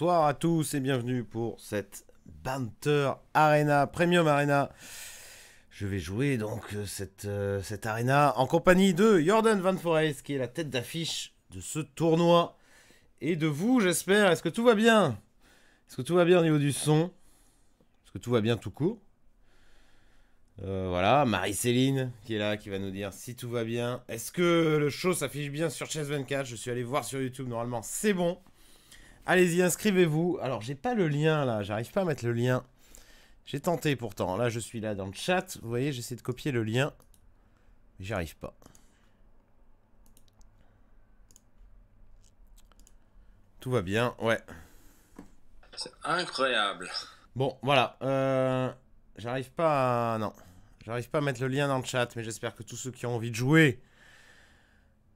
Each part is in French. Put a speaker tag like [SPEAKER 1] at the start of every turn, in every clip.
[SPEAKER 1] Bonsoir à tous et bienvenue pour cette Banter Arena, Premium Arena. Je vais jouer donc euh, cette, euh, cette arena en compagnie de Jordan Van Forest qui est la tête d'affiche de ce tournoi. Et de vous, j'espère. Est-ce que tout va bien Est-ce que tout va bien au niveau du son Est-ce que tout va bien tout court euh, voilà, Marie-Céline qui est là, qui va nous dire si tout va bien. Est-ce que le show s'affiche bien sur Chess24 Je suis allé voir sur YouTube, normalement c'est bon. Allez-y, inscrivez-vous. Alors, j'ai pas le lien là, j'arrive pas à mettre le lien. J'ai tenté pourtant. Là, je suis là dans le chat. Vous voyez, j'essaie de copier le lien. Mais j'y pas. Tout va bien, ouais. C'est incroyable. Bon, voilà. Euh, j'arrive pas à... Non. J'arrive pas à mettre le lien dans le chat, mais j'espère que tous ceux qui ont envie de jouer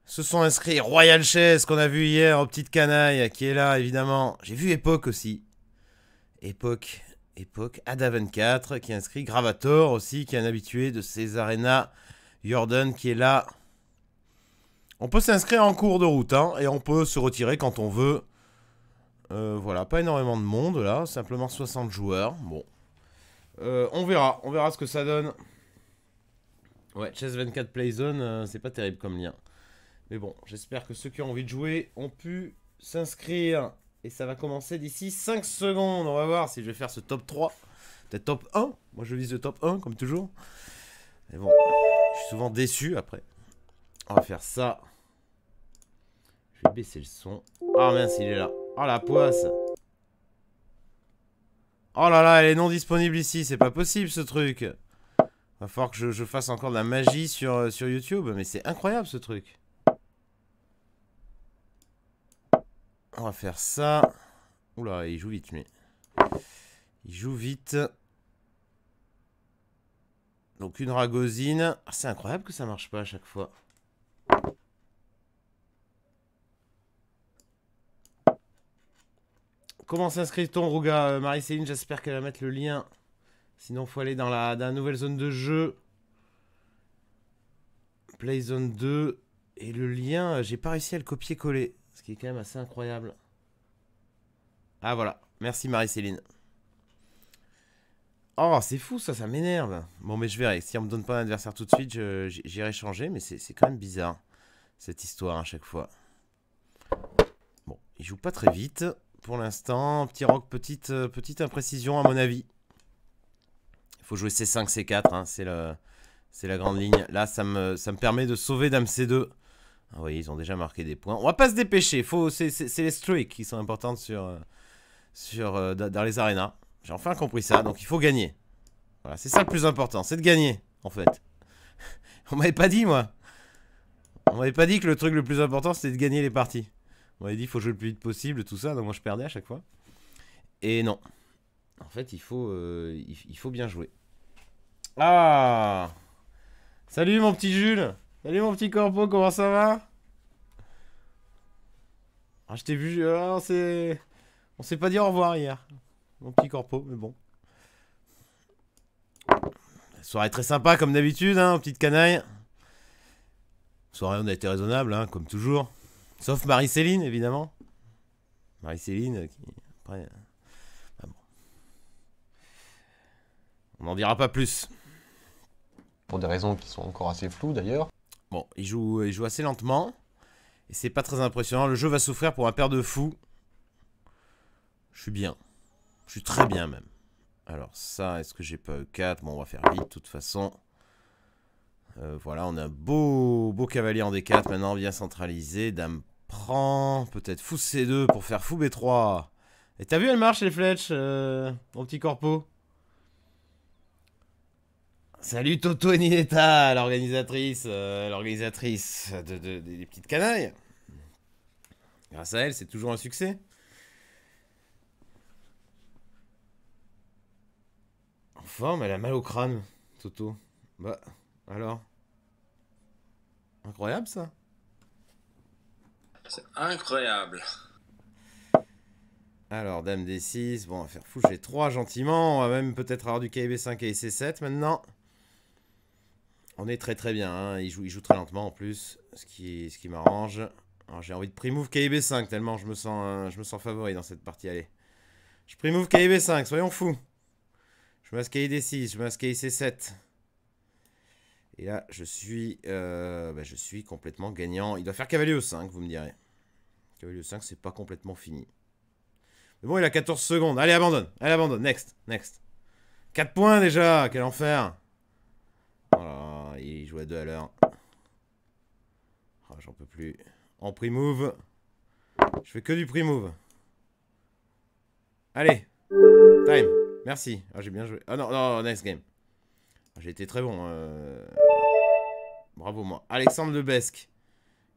[SPEAKER 1] se sont inscrits Royal Chess qu'on a vu hier aux petites canaille, qui est là évidemment. J'ai vu Époque aussi. Époque, Époque, Ada24 qui est inscrit, Gravator aussi qui est un habitué de ces arénas, Jordan qui est là. On peut s'inscrire en cours de route hein, et on peut se retirer quand on veut. Euh, voilà, pas énormément de monde là, simplement 60 joueurs. Bon, euh, on verra, on verra ce que ça donne. Ouais, Chess 24 Playzone, euh, c'est pas terrible comme lien. Mais bon, j'espère que ceux qui ont envie de jouer ont pu s'inscrire. Et ça va commencer d'ici 5 secondes. On va voir si je vais faire ce top 3. Peut-être top 1. Moi, je vise le top 1, comme toujours. Mais bon, je suis souvent déçu après. On va faire ça. Je vais baisser le son. oh, mince, il est là. Oh la poisse. Oh là là, elle est non disponible ici. C'est pas possible ce truc. Va falloir que je, je fasse encore de la magie sur, euh, sur YouTube. Mais c'est incroyable ce truc. On va faire ça. Oula, il joue vite, mais... Il joue vite. Donc une ragosine. Ah, c'est incroyable que ça marche pas à chaque fois. Comment s'inscrit-on, Rouga euh, Marie-Céline, j'espère qu'elle va mettre le lien. Sinon, faut aller dans la, nouvelle zone de jeu. Play Zone 2. Et le lien, euh, j'ai pas réussi à le copier-coller. Ce qui est quand même assez incroyable. Ah voilà, merci Marie-Céline. Oh, c'est fou ça, ça m'énerve. Bon, mais je verrai. Si on me donne pas un adversaire tout de suite, j'irai changer, mais c'est quand même bizarre, cette histoire à chaque fois. Bon, il joue pas très vite pour l'instant. Petit rock, petite, euh, petite imprécision à mon avis. Il faut jouer C5, C4, hein, c'est la grande ligne. Là, ça me, ça me permet de sauver Dame C2. Vous voyez, ils ont déjà marqué des points. On va pas se dépêcher. Faut, c'est les streaks qui sont importantes sur, euh, sur, euh, dans les arénas. J'ai enfin compris ça. Donc il faut gagner. Voilà, c'est ça le plus important. C'est de gagner, en fait. On m'avait pas dit, moi. On m'avait pas dit que le truc le plus important, c'était de gagner les parties. On m'avait dit, il faut jouer le plus vite possible, tout ça. Donc moi, je perdais à chaque fois. Et non. En fait, il faut, euh, il faut bien jouer. Ah Salut, mon petit Jules Salut mon petit corpo, comment ça va ah, Je t'ai vu, euh, on s'est pas dit au revoir hier. Mon petit corpo, mais bon. soirée très sympa comme d'habitude, hein, petite canaille. Soirée, on a été raisonnable, hein, comme toujours. Sauf Marie-Céline, évidemment. Marie-Céline euh, qui... Après... Euh, ah bon. On n'en dira pas plus. Pour des raisons qui sont encore assez floues d'ailleurs. Bon, il joue, joue assez lentement. Et c'est pas très impressionnant. Le jeu va souffrir pour un paire de fous, Je suis bien. Je suis très bien même. Alors ça, est-ce que j'ai pas E4 Bon, on va faire vite de toute façon. Euh, voilà, on a un beau, beau cavalier en D4 maintenant, bien centralisé. Dame prend, peut-être fou C2 pour faire fou B3. Et t'as vu, elle marche les flèches, euh, mon petit corpo Salut Toto et l'organisatrice, euh, l'organisatrice de, des petites canailles. Grâce à elle, c'est toujours un succès. En forme, elle a mal au crâne, Toto. Bah, alors. Incroyable ça. C'est incroyable. Alors, dame D6, bon, on va faire fou, j'ai 3 gentiment, on va même peut-être avoir du KB5 et c 7 maintenant. On est très très bien, hein. il, joue, il joue très lentement en plus, ce qui, ce qui m'arrange. j'ai envie de pre-move KIB5 tellement je me sens, euh, je me sens favori dans cette partie, allez. Je move KIB5, soyons fous. Je masque KID6, je masque KIC7. Et là, je suis, euh, bah, je suis complètement gagnant. Il doit faire cavalier 5, vous me direz. Cavalier 5, c'est pas complètement fini. Mais bon, il a 14 secondes. Allez, abandonne. Allez, abandonne. Next, next. 4 points déjà, quel enfer joue à deux à l'heure. Ah, j'en peux plus. En pre-move. Je fais que du pre-move. Allez. Time. Merci. Ah, j'ai bien joué. Oh non, non, nice game. J'ai été très bon. Euh. Bravo, moi. Alexandre Lebesque.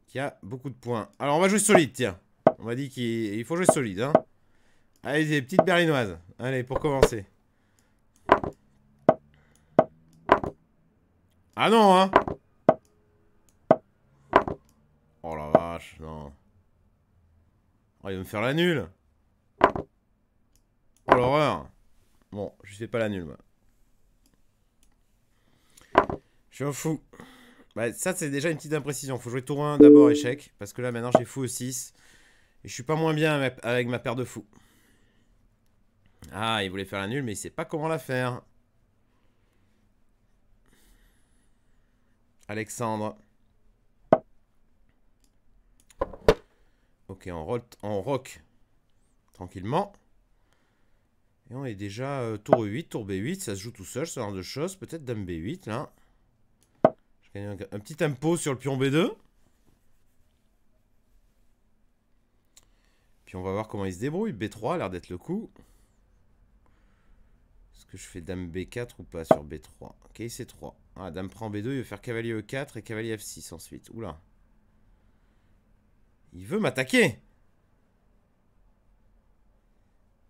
[SPEAKER 1] Qui a beaucoup de points. Alors, on va jouer solide, tiens. On m'a dit qu'il faut jouer solide. Hein. Allez, petite petites Allez, pour commencer. Ah non, hein Oh la vache, non. Oh, il va me faire la nulle. Oh l'horreur. Bon, je fais pas la nulle, moi. Je suis un fou. Bah, ça, c'est déjà une petite imprécision. Faut jouer tour 1 d'abord échec. Parce que là, maintenant, j'ai fou au 6. Et je suis pas moins bien avec ma paire de fous. Ah, il voulait faire la nulle, mais il sait pas comment la faire. Alexandre. Ok, on, rock tranquillement. Et on est déjà euh, tour tour 8, tour B8, ça se joue tout seul, ce genre de choses. Peut-être dame B8, là. Je gagne un, un, petit tempo sur le pion B2. Puis on va voir comment il se débrouille. B3 a l'air d'être le coup que je fais Dame B4 ou pas sur B3 Ok, c'est 3. Ah, Dame prend B2, il veut faire Cavalier E4 et Cavalier F6 ensuite. Oula. Il veut m'attaquer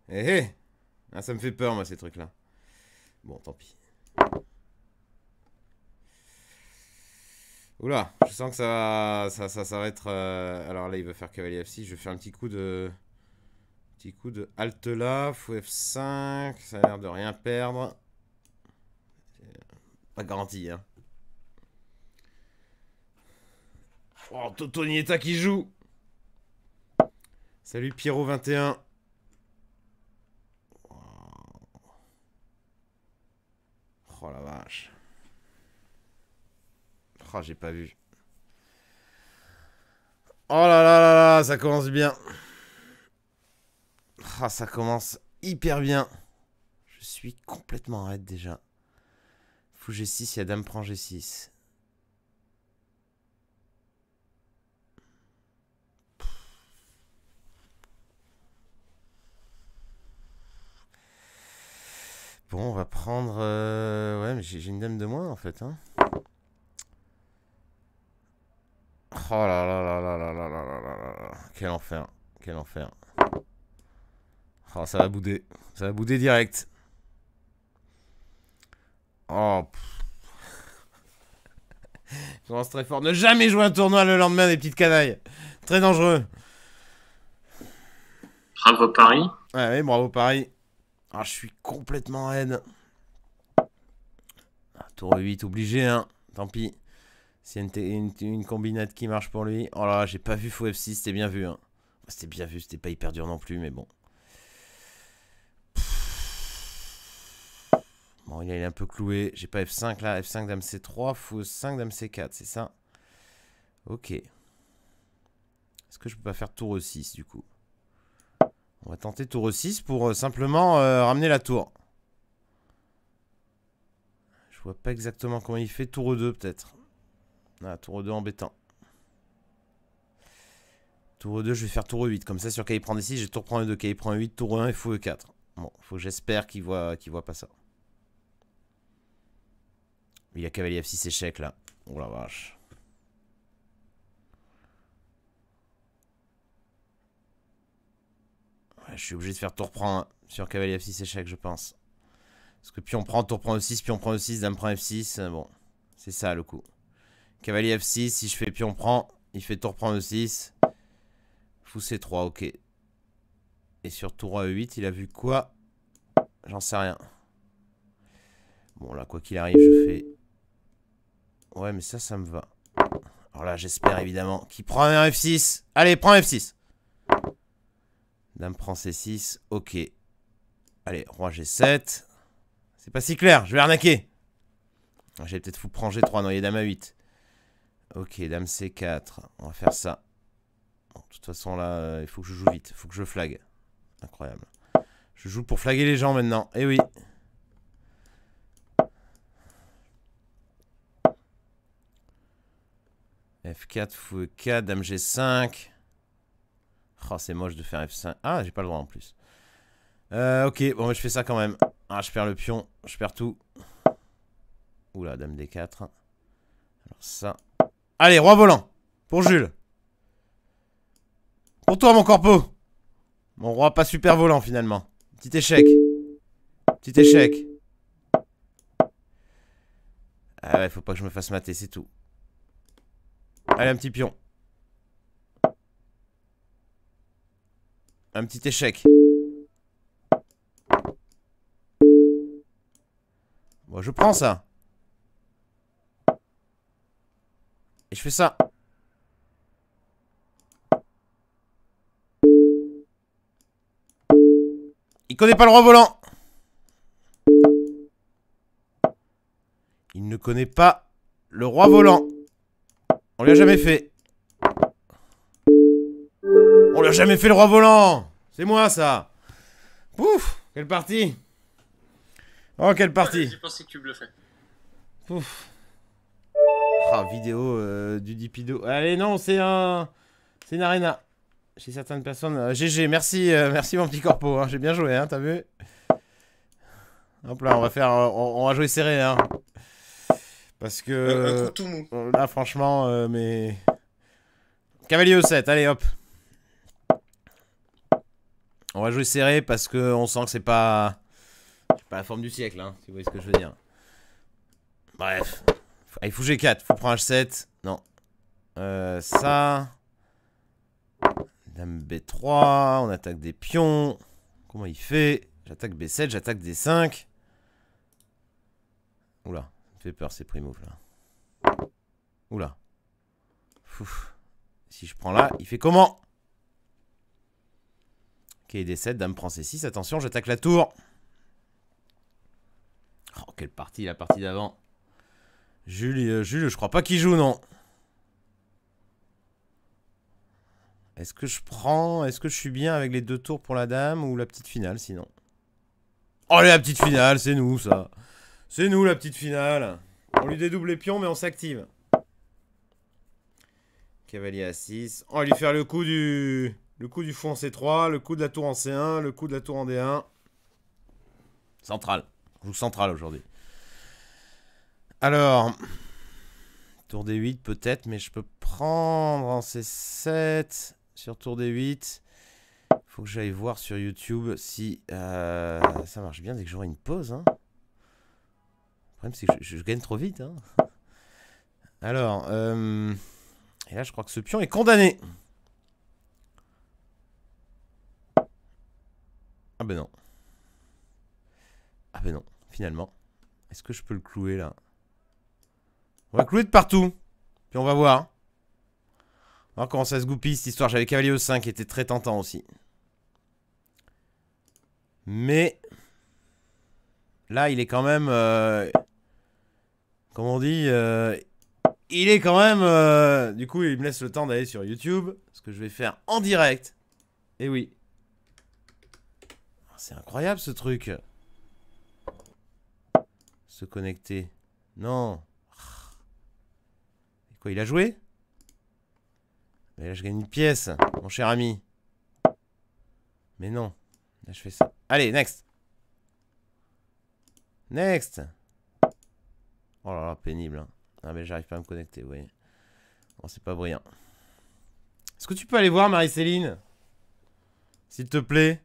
[SPEAKER 1] Eh eh ah, Ça me fait peur, moi, ces trucs-là. Bon, tant pis. Oula, je sens que ça va, ça, va être... Euh, alors là, il veut faire cavalier F6. Je vais faire un petit coup de... Petit coup de halte là, fou F5, ça a l'air de rien perdre. Euh, pas garanti, hein. Oh, Toto qui joue Salut Pierrot21. Oh. oh la vache. Oh, j'ai pas vu. Oh là là là là, ça commence bien ça commence hyper bien. Je suis complètement raide déjà. Fou G6, il y dame prend G6. Bon, on va prendre... Ouais, mais j'ai une dame de moins, en fait. Hein. Oh là là là là là là là là là là Quel enfer. Quel enfer. Oh, ça va bouder. Ça va bouder direct. Oh. Je pense très fort. Ne jamais jouer un tournoi le lendemain des petites canailles. Très dangereux. Bravo Paris. Ah ouais, bravo Paris. Ah, je suis complètement en haine. Ah, tour 8 obligé, hein. Tant pis. C'est une, une, combinade qui marche pour lui. Oh là, là, j'ai pas vu faux 6 c'était bien vu. Hein. C'était bien vu, c'était pas hyper dur non plus, mais bon. Bon, il est un peu cloué. J'ai pas F5 là. F5 dame C3. Faux 5 dame C4, c'est ça Ok. Est-ce que je peux pas faire tour E6 du coup On va tenter tour E6 pour euh, simplement euh, ramener la tour. Je vois pas exactement comment il fait. Tour E2 peut-être. Ah, tour E2 embêtant. Tour E2, je vais faire tour E8. Comme ça, sur K prend D6, j'ai tour prend E2, K prend E8, tour E1 et fou E4. Bon, faut que j'espère qu'il voit, qu'il voit pas ça. Il y a cavalier F6 échec là. Oh la vache. je suis obligé de faire tour prend hein, sur cavalier F6 échec, je pense. Parce que pion prend, tour prend E6, pion prend E6, dame prend F6. Euh, bon, c'est ça le coup. Cavalier F6, si je fais pion prend, il fait tour prend E6. Fou C3, ok. Et sur tour A8, il a vu quoi J'en sais rien. Bon là, quoi qu'il arrive, je fais Ouais, mais ça, ça me va. Alors là, j'espère évidemment qu'il prend un F6. Allez, prends un F6. Dame prend C6. Ok. Allez, roi G7. C'est pas si clair, je vais arnaquer. Ah, j'ai peut-être fou prendre G3, non, il y a dame A8. Ok, dame C4. On va faire ça. de toute façon, là, euh, il faut que je joue vite. Il faut que je flague. Incroyable. Je joue pour flaguer les gens maintenant. Eh oui. F4 f 4 dame G5. Oh, c'est moche de faire F5. Ah, j'ai pas le droit en plus. Euh, ok, bon, mais bah, je fais ça quand même. Ah, je perds le pion, je perds tout. Oula, dame D4. Alors ça. Allez, roi volant. Pour Jules. Pour toi, mon corpo. Mon roi pas super volant, finalement. Petit échec. Petit échec. Ah ouais, faut pas que je me fasse mater, c'est tout. Allez, un petit pion. Un petit échec. Moi, je prends ça. Et je fais ça. Il connaît pas le roi volant. Il ne connaît pas le roi volant.
[SPEAKER 2] On l'a jamais fait.
[SPEAKER 1] On l'a jamais fait le roi volant C'est moi ça Pouf Quelle partie Oh quelle partie Je pensais que tu bluffais. Pouf Ah vidéo euh, du Dipido. Allez non c'est un... C'est une arena. Chez certaines personnes... GG, euh, merci, euh, merci mon petit corpo, hein. j'ai bien joué, hein, t'as vu Hop là, on va faire... On, on va jouer serré, hein. Parce que. Euh, là, franchement, euh, mais. Cavalier au 7, allez hop. On va jouer serré parce que on sent que c'est pas. pas la forme du siècle, hein, si vous voyez ce que je veux dire. Bref. Il faut G4, faut prendre H7. Non. Euh, ça. Dame B3, on attaque des pions. Comment il fait J'attaque B7, j'attaque D5. Oula fait peur ces primoves là. Oula. Si je prends là, il fait comment Ok, il décède, dame prend ses 6 attention, j'attaque la tour. Oh, quelle partie, la partie d'avant. Julie, euh, Julie, je crois pas qu'il joue, non. Est-ce que je prends Est-ce que je suis bien avec les deux tours pour la dame ou la petite finale sinon Oh la petite finale, c'est nous ça c'est nous la petite finale. On lui dédouble les pions, mais on s'active. Cavalier à 6. On va lui faire le coup du... Le coup du fou en C3, le coup de la tour en C1, le coup de la tour en D1. Central. Joue central aujourd'hui. Alors... Tour D8 peut-être, mais je peux prendre en C7 sur tour D8. Faut que j'aille voir sur YouTube si euh, ça marche bien dès que j'aurai une pause. Hein problème, c'est que je, gagne trop vite. Hein. Alors, euh, et là, je crois que ce pion est condamné. Ah ben non. Ah ben non, finalement. Est-ce que je peux le clouer, là On va clouer de partout. Puis on va voir. On va voir comment ça se goupille, cette histoire. J'avais cavalier au 5, qui était très tentant aussi. Mais... Là, il est quand même... Euh, comme on dit, euh, il est quand même... Euh, du coup, il me laisse le temps d'aller sur YouTube, ce que je vais faire en direct. Et oui. Ah, c'est incroyable ce truc. Se connecter. Non. Ah. Et quoi, il a joué Mais là, je gagne une pièce, mon cher ami. Mais non. Là, je fais ça. Allez, next. Next. Oh là là, pénible. Hein. Ah mais j'arrive pas à me connecter, Oui, c'est pas brillant. Est-ce que tu peux aller voir Marie-Céline S'il te plaît.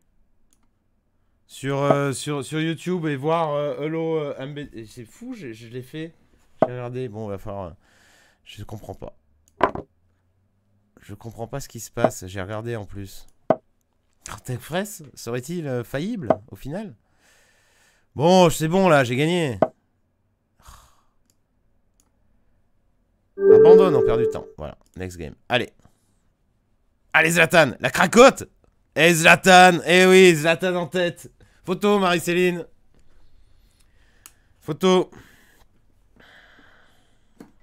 [SPEAKER 1] Euh, sur, sur, YouTube et voir euh, Hello euh, C'est fou, je, l'ai fait. J'ai regardé. Bon, il va falloir... Je comprends pas. Je comprends pas ce qui se passe. J'ai regardé en plus. Tech serait-il faillible au final Bon, c'est bon là, j'ai gagné. on perd du temps. Voilà, next game. Allez. Allez Zlatan, la cracote Eh Zlatan Eh oui, Zlatan en tête Photo, Marie-Céline Photo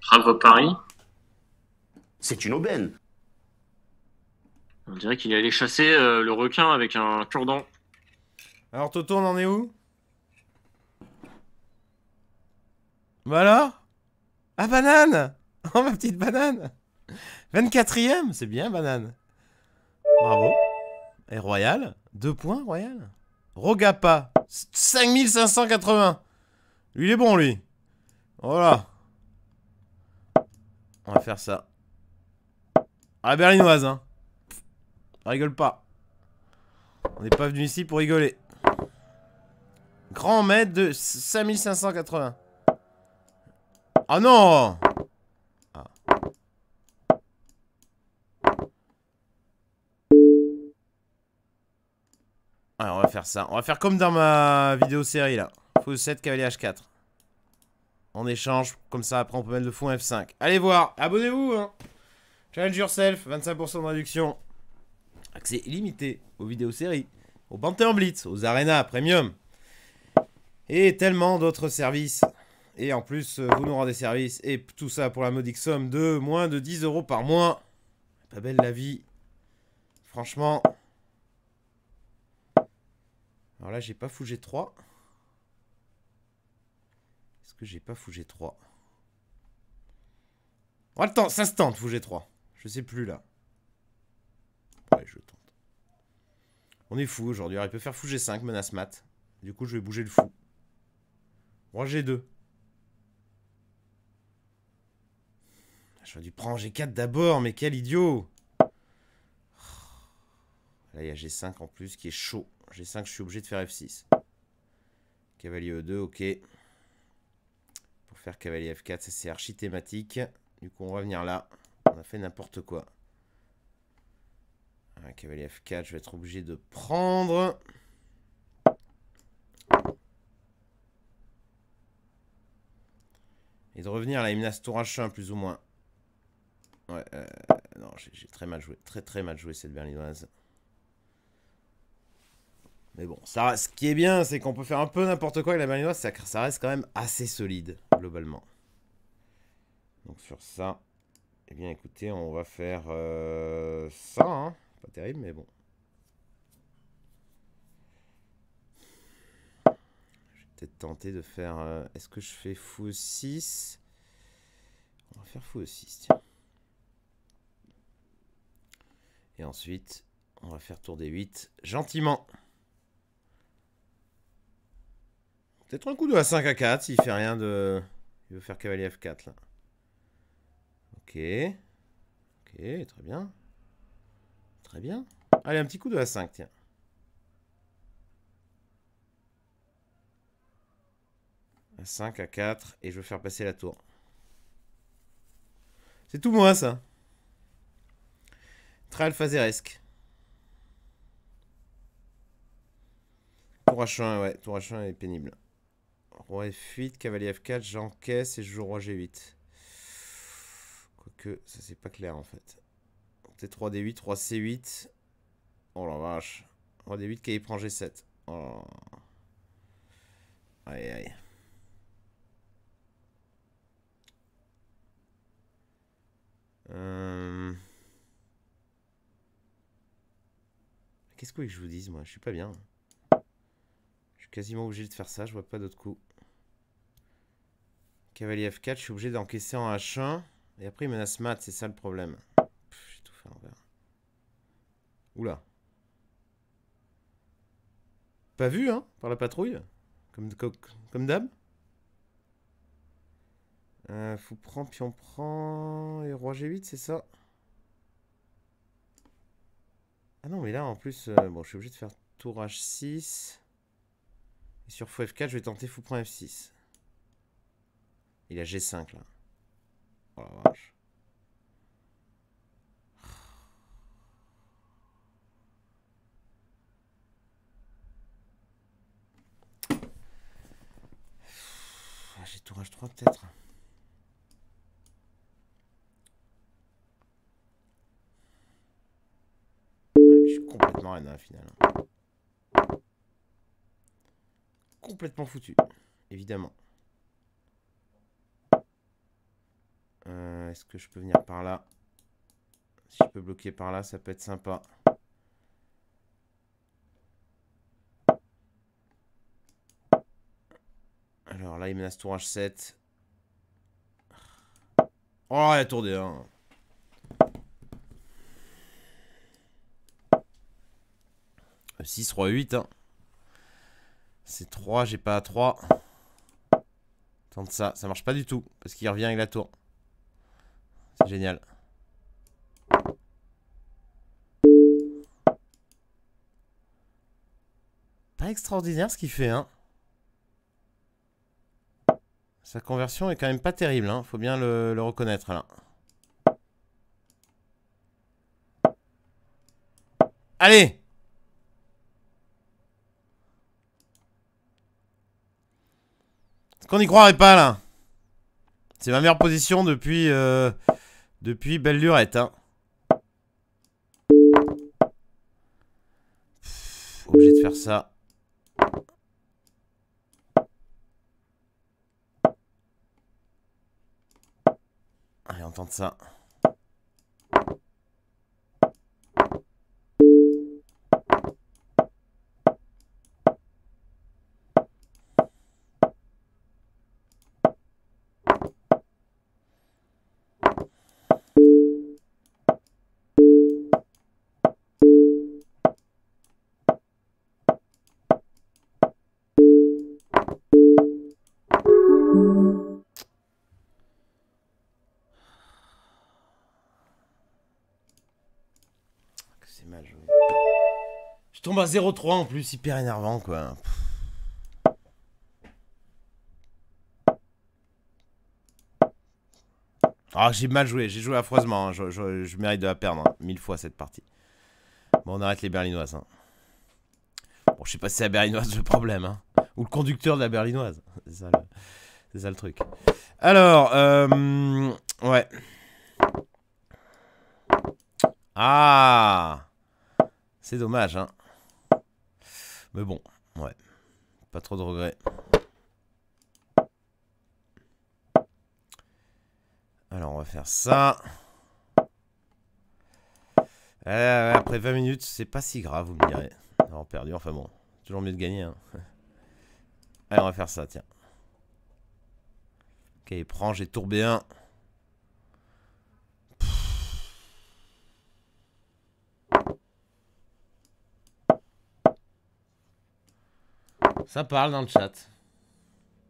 [SPEAKER 1] Bravo Paris
[SPEAKER 2] C'est une aubaine
[SPEAKER 1] On dirait qu'il est allé chasser euh, le requin avec un cure-dent. Alors Toto, on en est où Voilà Ah banane Oh, ma petite banane 24ème C'est bien, banane. Bravo. Et Royal Deux points, Royal. Rogapa 5580. Lui, il est bon, lui. Voilà. On va faire ça. À la berlinoise, hein. rigole pas. On n'est pas venu ici pour rigoler. Grand maître de 5580. Ah non Ah, on va faire ça. On va faire comme dans ma vidéo série, là. Fuse 7, cavalier H4. On échange, comme ça, après, on peut mettre le fond F5. Allez voir, abonnez-vous, hein. Challenge yourself, 25% de réduction. Accès illimité aux vidéos séries, aux en Blitz, aux arenas, premium. Et tellement d'autres services. Et en plus, euh, vous nous rendez service. Et tout ça pour la modique somme de moins de 10 euros par mois. Pas belle la vie. Franchement... Alors là, j'ai pas fou G3. Est-ce que j'ai pas fou G3 attends, ça se tente, fou G3. Je sais plus, là. Ouais, je tente. On est fou aujourd'hui. Alors, il peut faire fou G5, menace mat. Du coup, je vais bouger le fou. Moi, G2. Ah, j'aurais dû prendre G4 d'abord, mais quel idiot Là, il y a G5 en plus qui est chaud. G5, je suis obligé de faire F6. Cavalier E2, ok. Pour faire cavalier F4, ça c'est archi thématique. Du coup, on va venir là. On a fait n'importe quoi. Un cavalier F4, je vais être obligé de prendre. Et de revenir à la menace tour H1 plus ou moins. Ouais, euh, non, j'ai très mal joué. Très très mal joué cette berlinoise. Mais bon, ça, ce qui est bien, c'est qu'on peut faire un peu n'importe quoi avec la berlinoise, ça, ça reste quand même assez solide, globalement. Donc sur ça, eh bien écoutez, on va faire euh, ça, hein. pas terrible, mais bon. Je vais peut-être tenter de faire... Euh, est-ce que je fais fou 6 On va faire fou 6, tiens. Et ensuite, on va faire tour des 8 gentiment. Peut-être un coup de A5 à 4 s'il fait rien de. Il veut faire cavalier F4 là. Ok. Ok, très bien. Très bien. Allez, un petit coup de A5, tiens. A5, à 4 et je veux faire passer la tour. C'est tout moi, ça. Très Tour H1, ouais, tour H1 est pénible. Roi F8, cavalier F4, j'encaisse et je joue roi G8. Quoique, ça c'est pas clair en fait. T3 D8, 3 C8. Oh la vache. Roi D8, qui prend G7. Oh. Aïe aïe. Euh. Qu'est-ce que je vous dise, moi Je suis pas bien. Je suis quasiment obligé de faire ça, je vois pas d'autre coup. Cavalier F4, je suis obligé d'encaisser en H1. Et après, il menace mat, c'est ça le problème. J'ai tout fait vert. Oula. Pas vu, hein, par la patrouille. Comme, comme, d'hab. Euh, fou prend, pion prend, et roi G8, c'est ça Ah non, mais là, en plus, euh, bon, je suis obligé de faire tour H6. Et sur fou F4, je vais tenter fou prend F6. Il a G5 là. Oh la vache. Ah, j'ai tour H3 peut-être. Ah, je suis complètement rien à la Complètement foutu, évidemment. Est-ce que je peux venir par là Si je peux bloquer par là, ça peut être sympa. Alors là, il menace tour H7. Oh, la tour D1. 6, 3, 8. C'est 3, j'ai pas 3. Tente ça, ça marche pas du tout. Parce qu'il revient avec la tour. Génial. Pas extraordinaire ce qu'il fait, hein. Sa conversion est quand même pas terrible, hein. Faut bien le, reconnaître, là. Allez Est-ce qu'on n'y croirait pas, là C'est ma meilleure position depuis... Euh, depuis, belle lurette, hein. obligé de faire ça. Allez, on ça. 0-3 en plus, hyper énervant quoi. Ah, j'ai mal joué, j'ai joué affreusement. Hein. Je, mérite de la perdre hein. mille fois cette partie. Bon, on arrête les berlinoises. Hein. Bon, je sais pas si c'est la berlinoise le problème. Ou le conducteur de la berlinoise. C'est ça, le truc. Alors, euh, ouais. Ah C'est dommage, hein. Mais bon, ouais. Pas trop de regrets. Alors, on va faire ça. Euh, après 20 minutes, c'est pas si grave, vous me direz. Alors, perdu, enfin bon. Toujours mieux de gagner. Hein. Allez, on va faire ça, tiens. Ok, prends, j'ai tourbé un. Ça parle dans le chat.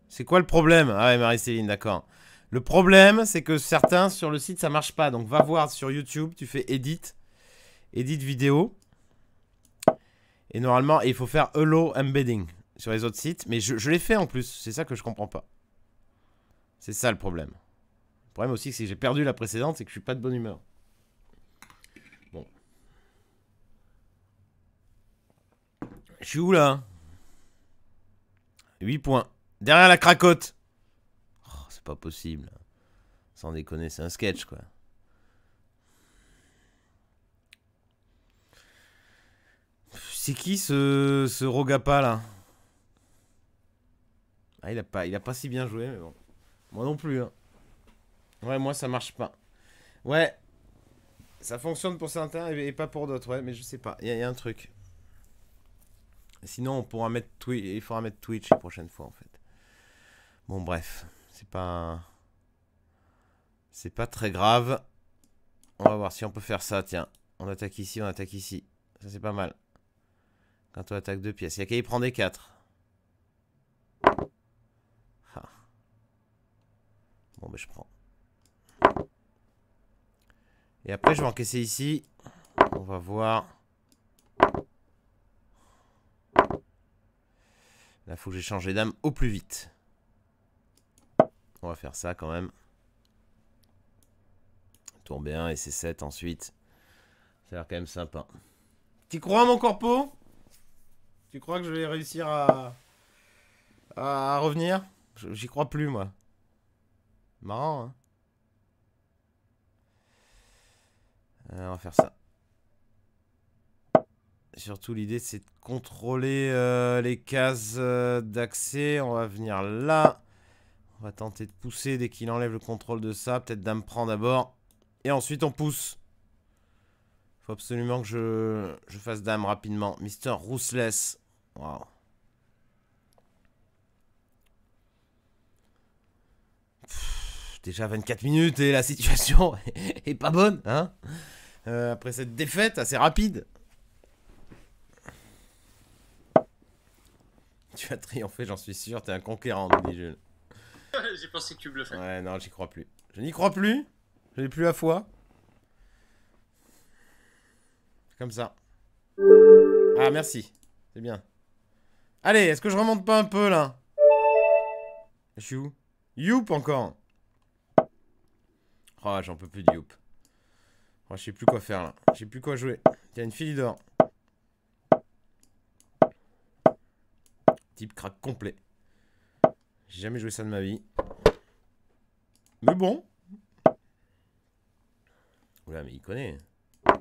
[SPEAKER 1] C'est quoi le problème Ah ouais, Marie-Céline, d'accord. Le problème, c'est que certains sur le site, ça marche pas. Donc va voir sur YouTube, tu fais edit, edit vidéo. Et normalement, il faut faire hello embedding sur les autres sites. Mais je, l'ai fait en plus, c'est ça que je comprends pas. C'est ça le problème. Le problème aussi, c'est que j'ai perdu la précédente, c'est que je suis pas de bonne humeur. Bon. Je suis où là 8 points. Derrière la cracotte. Oh, c'est pas possible. Sans déconner, c'est un sketch, quoi. C'est qui ce, ce Rogapa, là ah, il a, pas, il a pas si bien joué, mais bon. Moi non plus, hein. Ouais, moi, ça marche pas. Ouais. Ça fonctionne pour certains et, pas pour d'autres, ouais, mais je sais pas. Il y a un truc. Sinon, on pourra mettre il faudra mettre Twitch la prochaine fois, en fait. Bon, bref, c'est pas... C'est pas très grave. On va voir si on peut faire ça, tiens. On attaque ici, on attaque ici. Ça, c'est pas mal. Quand on attaque deux pièces. Il y a qu'à y prendre des quatre. Ah. Bon, mais ben, je prends. Et après, je vais encaisser ici. On va voir... faut que j'ai changé d'âme au plus vite. On va faire ça quand même. Tour B1 et C7 ensuite. Ça a l'air quand même sympa. Tu crois, mon corpo Tu crois que je vais réussir à, à revenir J'y crois plus, moi. Marrant, hein euh, On va faire ça. Surtout l'idée c'est de contrôler euh, les cases euh, d'accès. On va venir là. On va tenter de pousser dès qu'il enlève le contrôle de ça. Peut-être dame prend d'abord. Et ensuite on pousse. Faut absolument que je, je fasse dame rapidement. Mister Rousseless. Waouh. Déjà 24 minutes et la situation est pas bonne. Hein euh, après cette défaite assez rapide. Tu as triomphé, j'en suis sûr, t'es un conquérant, dit Jules. j'ai pensé que tu bluffais. Ouais, non, j'y crois plus. Je n'y crois plus Je n'ai plus la foi. Comme ça. Ah, merci. C'est bien. Allez, est-ce que je remonte pas un peu, là Je suis où Youp, encore Oh, j'en peux plus de Youp. Oh, je sais plus quoi faire, là. Je sais plus quoi jouer. Il y a une fille d'or. Type crack complet. J'ai jamais joué ça de ma vie. Mais bon. Oula, mais il connaît. Hein.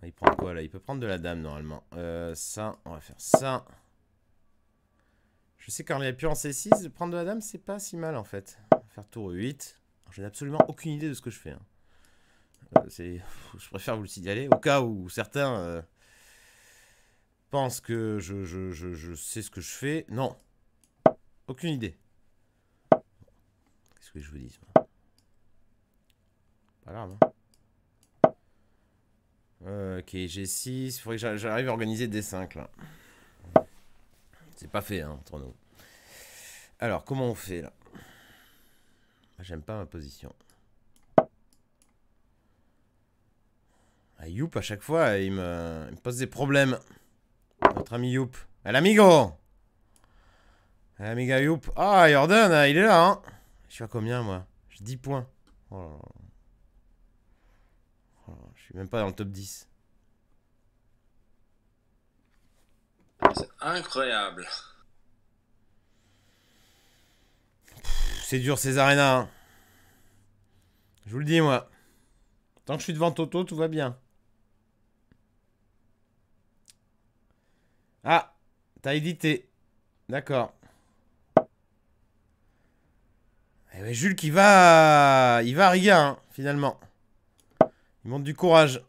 [SPEAKER 1] Ah, il prend quoi là Il peut prendre de la dame normalement. Euh, ça, on va faire ça. Je sais qu'en les pu en C6, prendre de la dame, c'est pas si mal en fait. faire tour 8. J'ai absolument aucune idée de ce que je fais. Hein. Euh, je préfère vous le signaler au cas où certains euh, pense que je, je, sais ce que je fais. Non. Aucune idée. Qu'est-ce que je vous dis Pas grave. Hein. ok, j'ai 6 Il faudrait que j'arrive à organiser des 5 là. C'est pas fait hein, entre nous. Alors, comment on fait là J'aime pas ma position. Ah, Youp, à chaque fois, il me pose des problèmes. Notre ami Youp. El amigo El amiga Youp. Ah, Jordan, hein, il est là, hein Je suis à combien, moi J'ai 10 points. Oh oh je suis même pas dans le top 10. C'est incroyable. C'est dur ces arénas. Hein. Je vous le dis moi. Tant que je suis devant Toto, tout va bien. Ah, t'as édité. D'accord. Eh ben, Jules qui va... Il va rien, hein, finalement. Il monte du courage.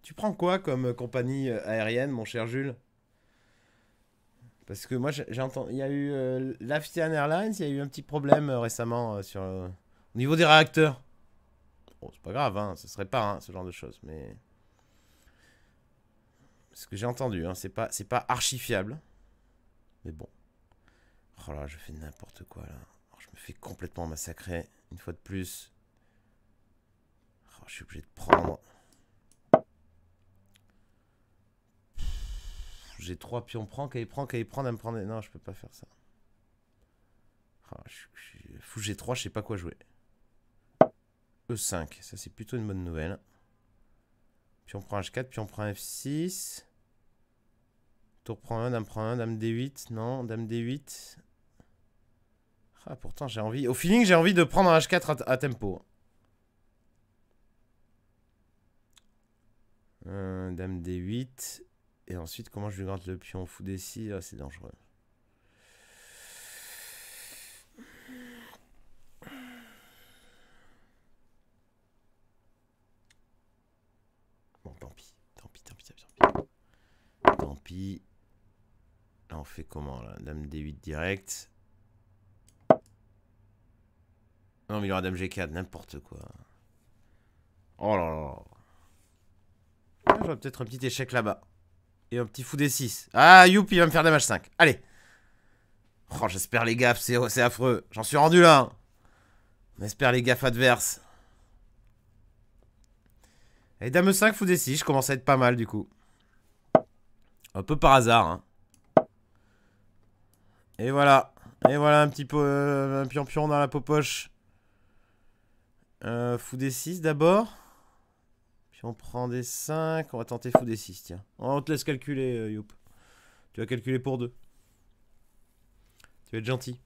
[SPEAKER 1] Tu prends quoi comme euh, compagnie euh, aérienne, mon cher Jules Parce que moi, j'ai entendu... Il y a eu euh, Airlines, il y a eu un petit problème euh, récemment sur... Au niveau des réacteurs. Bon, c'est pas grave, hein, ce serait pas hein, ce genre de choses, mais ce que j'ai entendu, hein, c'est pas, c'est pas Mais bon. Oh là, je fais n'importe quoi là. Oh, je me fais complètement massacrer une fois de plus. Oh, je suis obligé de prendre. J'ai trois pions. prend qu'elle prend, qu'elle prend, à me prendre. Non, je peux pas faire ça. Oh, fou, j'ai 3, je sais pas quoi jouer. E5, ça c'est plutôt une bonne nouvelle. Puis on prend H4, puis on prend F6. Tour prend 1, dame prend 1, dame D8. Non, dame D8. Ah, pourtant, j'ai envie. Au feeling, j'ai envie de prendre un H4 à, tempo. dame D8. Et ensuite, comment je lui garde le pion fou D6 ah, C'est dangereux. tant pis. Tant pis, tant pis, tant pis. Tant pis. Là, on fait comment là Dame D8 direct. Non, mais il aura Dame G4, n'importe quoi. Oh là là. Ah, J'aurais peut-être un petit échec là-bas. Et un petit fou des 6. Ah, youpi, il va me faire Dame H5. Allez. Oh, j'espère les gaffes, c'est affreux. J'en suis rendu là. On espère les gaffes adverses. Et dame 5 fou des 6, je commence à être pas mal du coup. Un peu par hasard. Hein. Et voilà. Et voilà un petit peu un pion-pion dans la popoche. Euh, fou des 6 d'abord. Puis on prend des 5. On va tenter fou des 6, tiens. On te laisse calculer, euh, Youp. Tu vas calculer pour 2. Tu vas être gentil.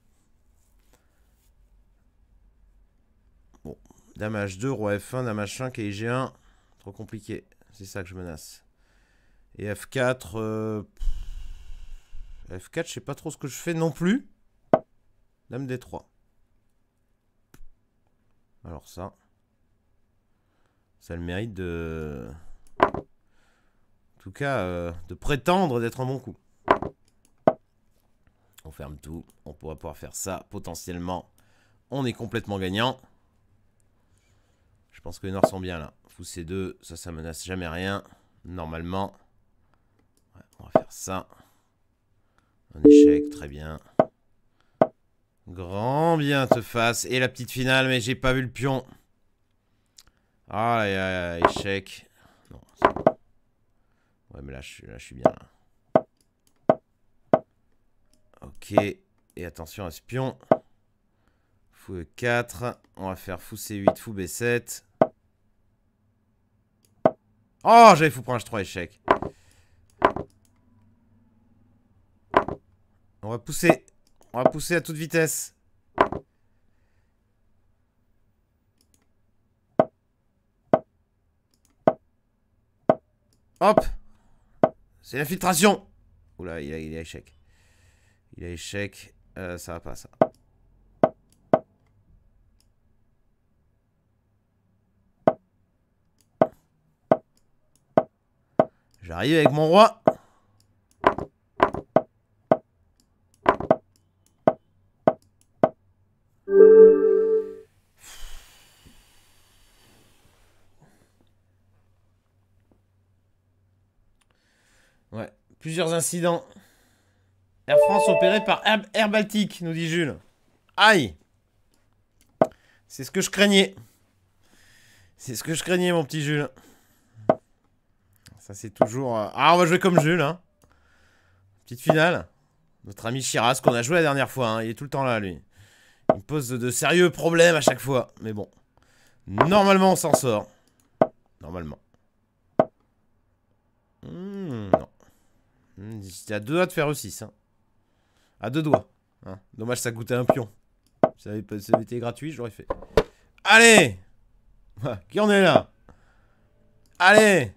[SPEAKER 1] Bon. Dame 2 Roi F1, Dame H5 et IG1. Trop compliqué. C'est ça que je menace. Et F4... Euh, F4, je sais pas trop ce que je fais non plus. Dame D3. Alors ça... Ça a le mérite de... En tout cas, euh, de prétendre d'être un bon coup. On ferme tout. On pourra pouvoir faire ça potentiellement. On est complètement gagnant. Je pense que les Noirs sont bien là c ces deux, ça, ça menace jamais rien, normalement. on va faire ça. Un échec, très bien. Grand bien te fasse. Et la petite finale, mais j'ai pas vu le pion. Ah, échec. Non, Ouais, mais là je, suis bien. Ok. Et attention à ce pion. Fou E4. On va faire fou C8, fou B7. Oh, j'avais fou prendre un 3 échec. On va pousser. On va pousser à toute vitesse. Hop C'est l'infiltration Oula, il a, il a échec. Il a échec. Euh, ça va pas, ça. J'arrive avec mon roi. Ouais, plusieurs incidents. Air France opéré par Air, Air Baltique, nous dit Jules. Aïe C'est ce que je craignais. C'est ce que je craignais, mon petit Jules. Ça, c'est toujours... Euh, ah, on va jouer comme Jules, hein. Petite finale. Notre ami Shiraz, qu'on a joué la dernière fois. Hein. Il est tout le temps là, lui. Il pose de sérieux problèmes à chaque fois. Mais bon. Normalement, on s'en sort. Normalement. Mmh, non. J'étais hmm, à deux doigts de faire aussi, 6 À deux doigts. Hein. Dommage, ça coûtait un pion. Si ça avait, été gratuit, j'aurais fait. Allez Qui en est là Allez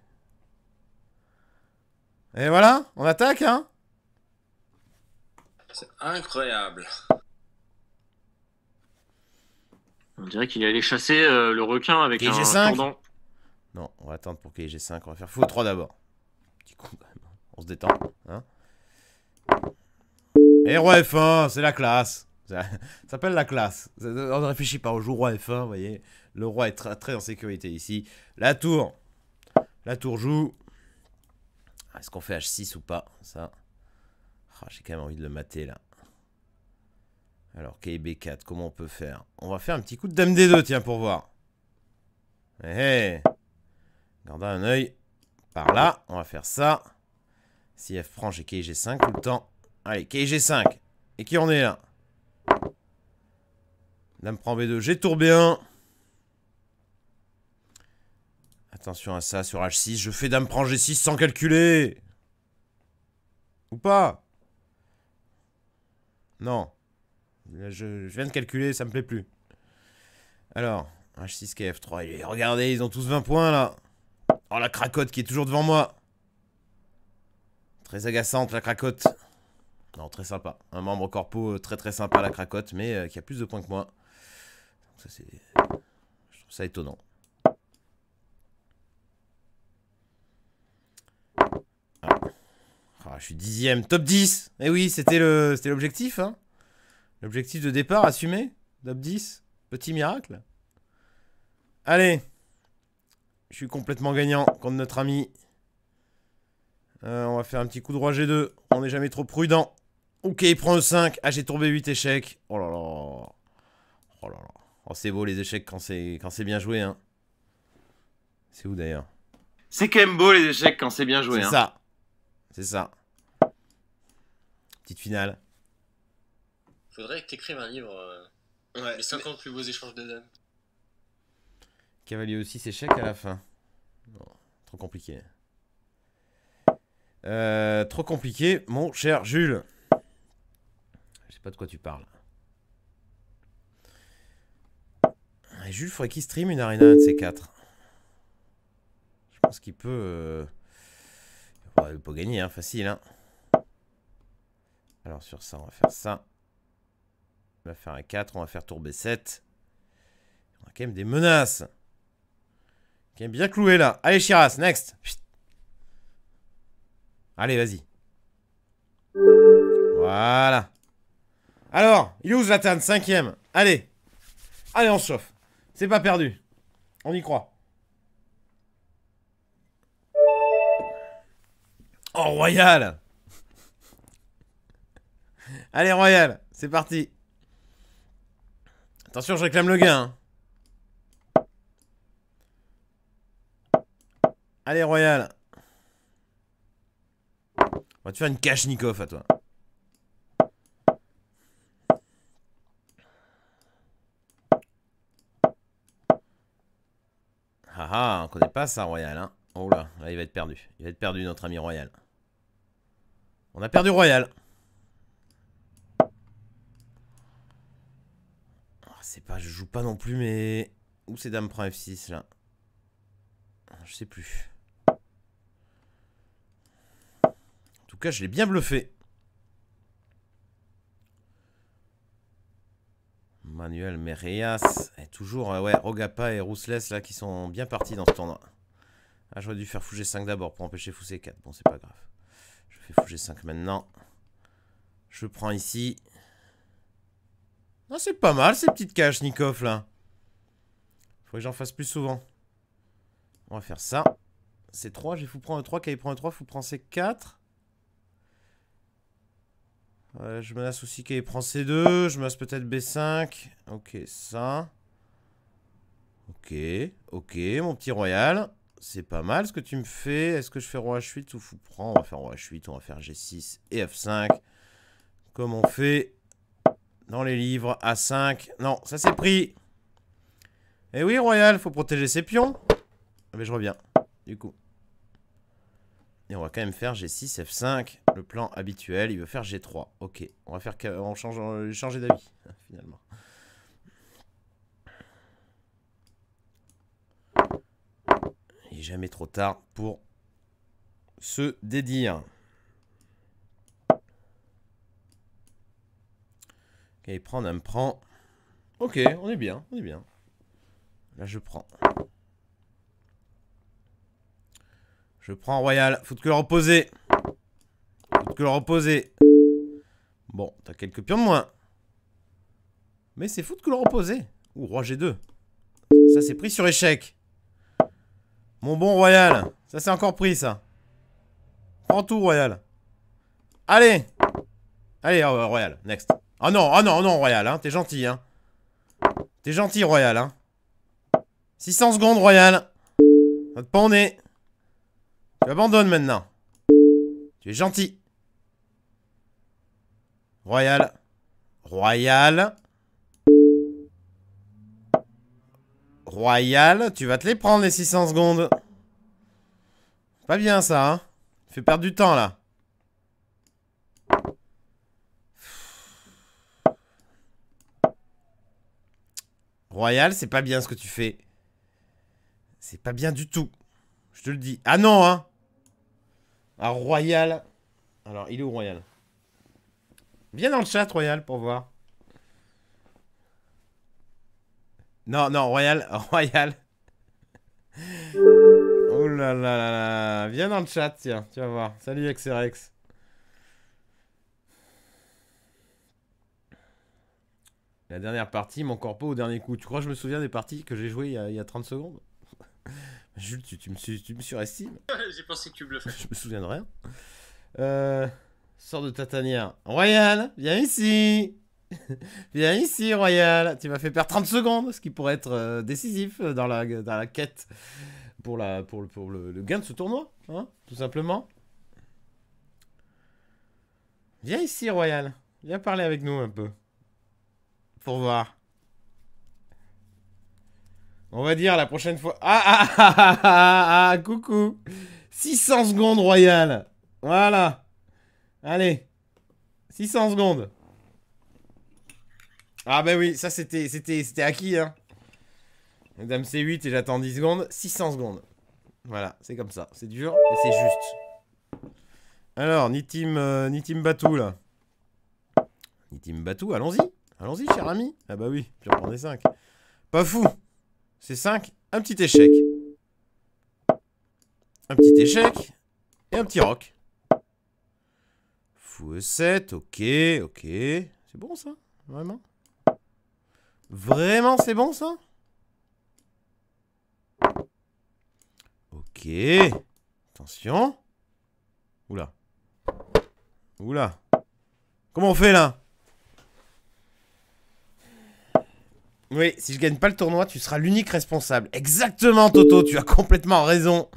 [SPEAKER 1] et voilà, on attaque, hein C'est incroyable. On dirait qu'il est allé chasser euh, le requin avec un 5 Non, on va attendre pour g 5 on va faire faux 3 d'abord. Petit coup, hein. On se détend, hein Et roi F1, c'est la classe ça s'appelle la classe. On ne réfléchit pas au jour roi F1, vous voyez. Le roi est très, très en sécurité ici. La tour. La tour joue. Est-ce qu'on fait H6 ou pas Ça. Ah, j'ai quand même envie de le mater là. Alors, KB4, comment on peut faire On va faire un petit coup de Dame D2, tiens, pour voir. Hé eh, eh. un œil. Par là, on va faire ça. Si F prend, j'ai KG5 tout le temps. Allez, KG5. Et qui en est là Dame prend B2, j'ai tour B1. Attention à ça, sur H6, je fais dame prend G6 sans calculer Ou pas Non. Je, viens de calculer, ça me plaît plus. Alors, H6, KF3, regardez, ils ont tous 20 points là Oh la cracotte qui est toujours devant moi Très agaçante la cracotte non, très sympa. Un membre corpo euh, très très sympa la cracotte, mais euh, qui a plus de points que moi. ça, c'est... Je trouve ça étonnant. Ah, je suis dixième, top 10 Eh oui, c'était l'objectif, hein L'objectif de départ assumé, top 10. Petit miracle. Allez Je suis complètement gagnant contre notre ami. Euh, on va faire un petit coup droit G2. On n'est jamais trop prudent. Ok, il prend le 5. Ah, j'ai tombé 8 échecs. Oh là là. Oh là là. Oh, c'est beau les échecs quand c'est bien joué. Hein. C'est où d'ailleurs C'est quand même beau les échecs quand c'est bien joué. Hein. ça. C'est ça. Petite finale. Faudrait que t'écrives un livre. Euh, ouais, les 50 plus beaux échanges de dames. Cavalier aussi s'échec à la fin. trop compliqué. Euh, trop compliqué, mon cher Jules. Je sais pas de quoi tu parles. Jules, faudrait qu'il stream une arena de ces quatre. Je pense qu'il peut. Euh, pour gagner, hein, facile. Hein. Alors sur ça, on va faire ça. On va faire un 4, on va faire tour B7. On a quand même des menaces. Quand même bien cloué là. Allez Shiraz, next. Allez, vas-y. Voilà. Alors, il est où Cinquième. Allez. Allez, on se chauffe. C'est pas perdu. On y croit. Oh, Royal Allez, Royal, c'est parti. Attention, je réclame le gain. Hein. Allez, Royal. On va te faire une cache Nikov à toi. Haha, ah, on connaît pas ça, Royal. Hein. Oh là, là, il va être perdu. Il va être perdu, notre ami Royal. On a perdu Royal. Ah, c'est pas, je joue pas non plus, mais... Où ces dames prend F6, là Je sais plus. En tout cas, je l'ai bien bluffé. Manuel Mereas. Et toujours, euh, ouais, Rogapa et Rousseless, là, qui sont bien partis dans ce tournoi. Ah, j'aurais dû faire Fouger 5 d'abord pour empêcher fou 4 Bon, c'est pas grave fais fou G5 maintenant. Je prends ici. Ah, c'est pas mal ces petites caches, Nikoff, là. Faut que j'en fasse plus souvent. On va faire ça. C3, vais fou prendre un 3 Kay prend un 3 fou prend C4. je menace aussi qu'il prend C2, je menace peut-être B5. Ok, ça. Ok, ok, mon petit royal c'est pas mal ce que tu me fais. Est-ce que je fais roi h8 ou fou prend On va faire roi h8, on va faire g6 et f5. Comme on fait dans les livres, a5. Non, ça c'est pris. Eh oui, royal, faut protéger ses pions. Ah, mais je reviens, du coup. Et on va quand même faire g6, f5. Le plan habituel, il veut faire g3. Ok, on va faire, change, changer d'avis, finalement. jamais trop tard pour se dédire. Ok, il prend, un prend. Ok, on est bien, on est bien. Là, je prends. Je prends Royal. Faut que le reposer. Faut que le reposer. Bon, t'as quelques pions de moins. Mais c'est fou de que le reposer. Ou Roi G2. Ça, c'est pris sur échec. Mon bon Royal. Ça c'est encore pris ça. Prends tout Royal. Allez Allez euh, Royal, next. Ah oh, non, oh, non, non Royal, hein, t'es gentil hein. T'es gentil Royal hein. 600 secondes Royal. Ça te Tu abandonnes maintenant. Tu es gentil. Royal. Royal. Royal, tu vas te les prendre les 600 secondes. Pas bien ça, hein. Fais perdre du temps là. Royal, c'est pas bien ce que tu fais. C'est pas bien du tout. Je te le dis. Ah non, hein Ah, Royal. Alors, il est où Royal Viens dans le chat, Royal, pour voir. Non, non, Royal, Royal. oh là là Viens dans le chat, tiens, tu vas voir. Salut XRX. La dernière partie, mon corpo au dernier coup. Tu crois que je me souviens des parties que j'ai jouées il y, a, il 30 secondes Jules, tu, tu, me, tu me surestimes. J'ai pensé que tu bluffais. Je me souviens de rien. Euh, de ta Royal, viens ici Viens ici, Royal. Tu m'as fait perdre 30 secondes, ce qui pourrait être euh, décisif euh, dans la, dans la quête pour, la, pour, pour le, gain de ce tournoi, hein, tout simplement. Viens ici, Royal. Viens parler avec nous un peu. Pour voir. On va dire la prochaine fois. Ah, ah, ah, ah, ah, ah, ah, ah, ah coucou. 600 secondes, Royal. Voilà. Allez. 600 secondes. Ah bah oui, ça c'était c'était acquis hein. Dame C8 et j'attends 10 secondes, 600 secondes. Voilà, c'est comme ça, c'est dur mais c'est juste. Alors, euh, ni team, Batou là. Ni team Batou, allons-y. Allons-y cher ami. Ah bah oui, je vais 5. Pas fou. C'est 5, un petit échec. Un petit échec et un petit rock. Fou 7, ok, ok. C'est bon ça Vraiment Vraiment, c'est bon ça Ok. Attention. Oula. Oula. Comment on fait là Oui, si je gagne pas le tournoi, tu seras l'unique responsable. Exactement, Toto, tu as complètement raison.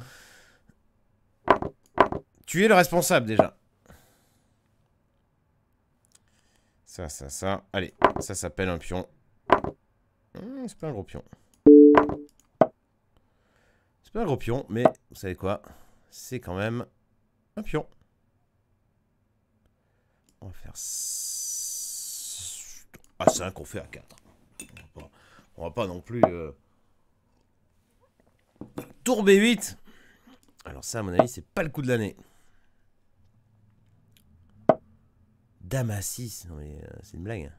[SPEAKER 1] Tu es le responsable déjà. Ça, ça, ça. Allez, ça s'appelle un pion. Hum, c'est pas un gros pion. C'est pas un gros pion, mais vous savez quoi C'est quand même un pion. On va faire... a ah, 5, on fait a 4. On va pas, non plus... Euh, Tour B8 Alors ça, à mon avis, c'est pas le coup de l'année. Dame à 6, c'est une blague.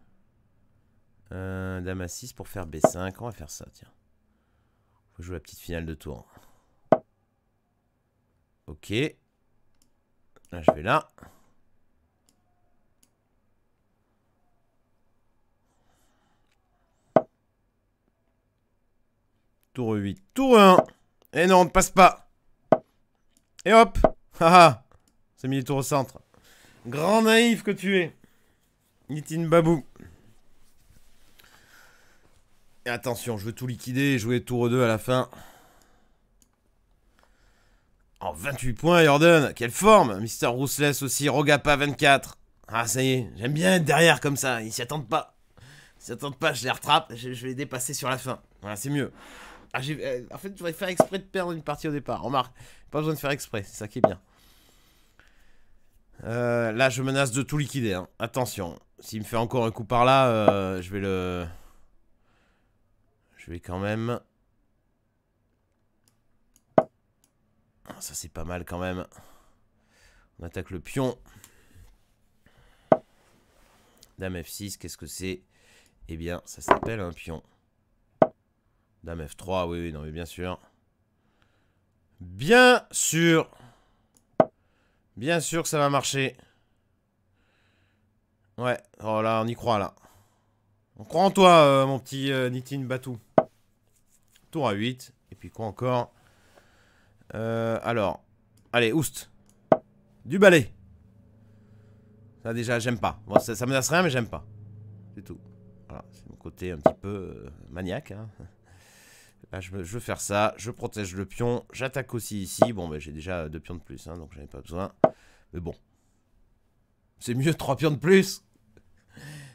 [SPEAKER 1] Euh, dame à 6 pour faire B5. On va faire ça, tiens. Faut jouer la petite finale de tour. Ok. Là, je vais là. Tour 8, tour 1. Et non, on ne passe pas. Et hop. Haha. C'est mis les tours au centre. Grand naïf que tu es. Nitin Babou attention, je veux tout liquider et jouer tour 2 à la fin. En 28 points, Jordan. Quelle forme Mister Rousseless aussi, Rogapa 24. Ah, ça y est, j'aime bien être derrière comme ça, ils s'y attendent pas. Ils s'y attendent pas, je les rattrape, je, vais les dépasser sur la fin. Voilà, c'est mieux. Ah, euh, en fait, je vais faire exprès de perdre une partie au départ. Remarque, pas besoin de faire exprès, c'est ça qui est bien. Euh, là, je menace de tout liquider. Hein. Attention, s'il me fait encore un coup par là, euh, je vais le... Je quand même... Ah, ça c'est pas mal quand même. On attaque le pion. Dame F6, qu'est-ce que c'est Eh bien, ça s'appelle un pion. Dame F3, oui, oui, non, mais bien sûr. Bien sûr Bien sûr que ça va marcher. Ouais, oh là, on y croit, là. On croit en toi, euh, mon petit euh, Nitin Batou tour à 8. Et puis quoi encore euh, Alors, allez, oust. Du balai. Ça déjà, j'aime pas. Bon, ça, menace rien, mais j'aime pas. C'est tout. Voilà, c'est mon côté un petit peu euh, maniaque. Hein. Là, je, veux faire ça. Je protège le pion. J'attaque aussi ici. Bon, mais ben, j'ai déjà deux pions de plus, hein, donc j'en ai pas besoin. Mais bon. C'est mieux trois pions de plus.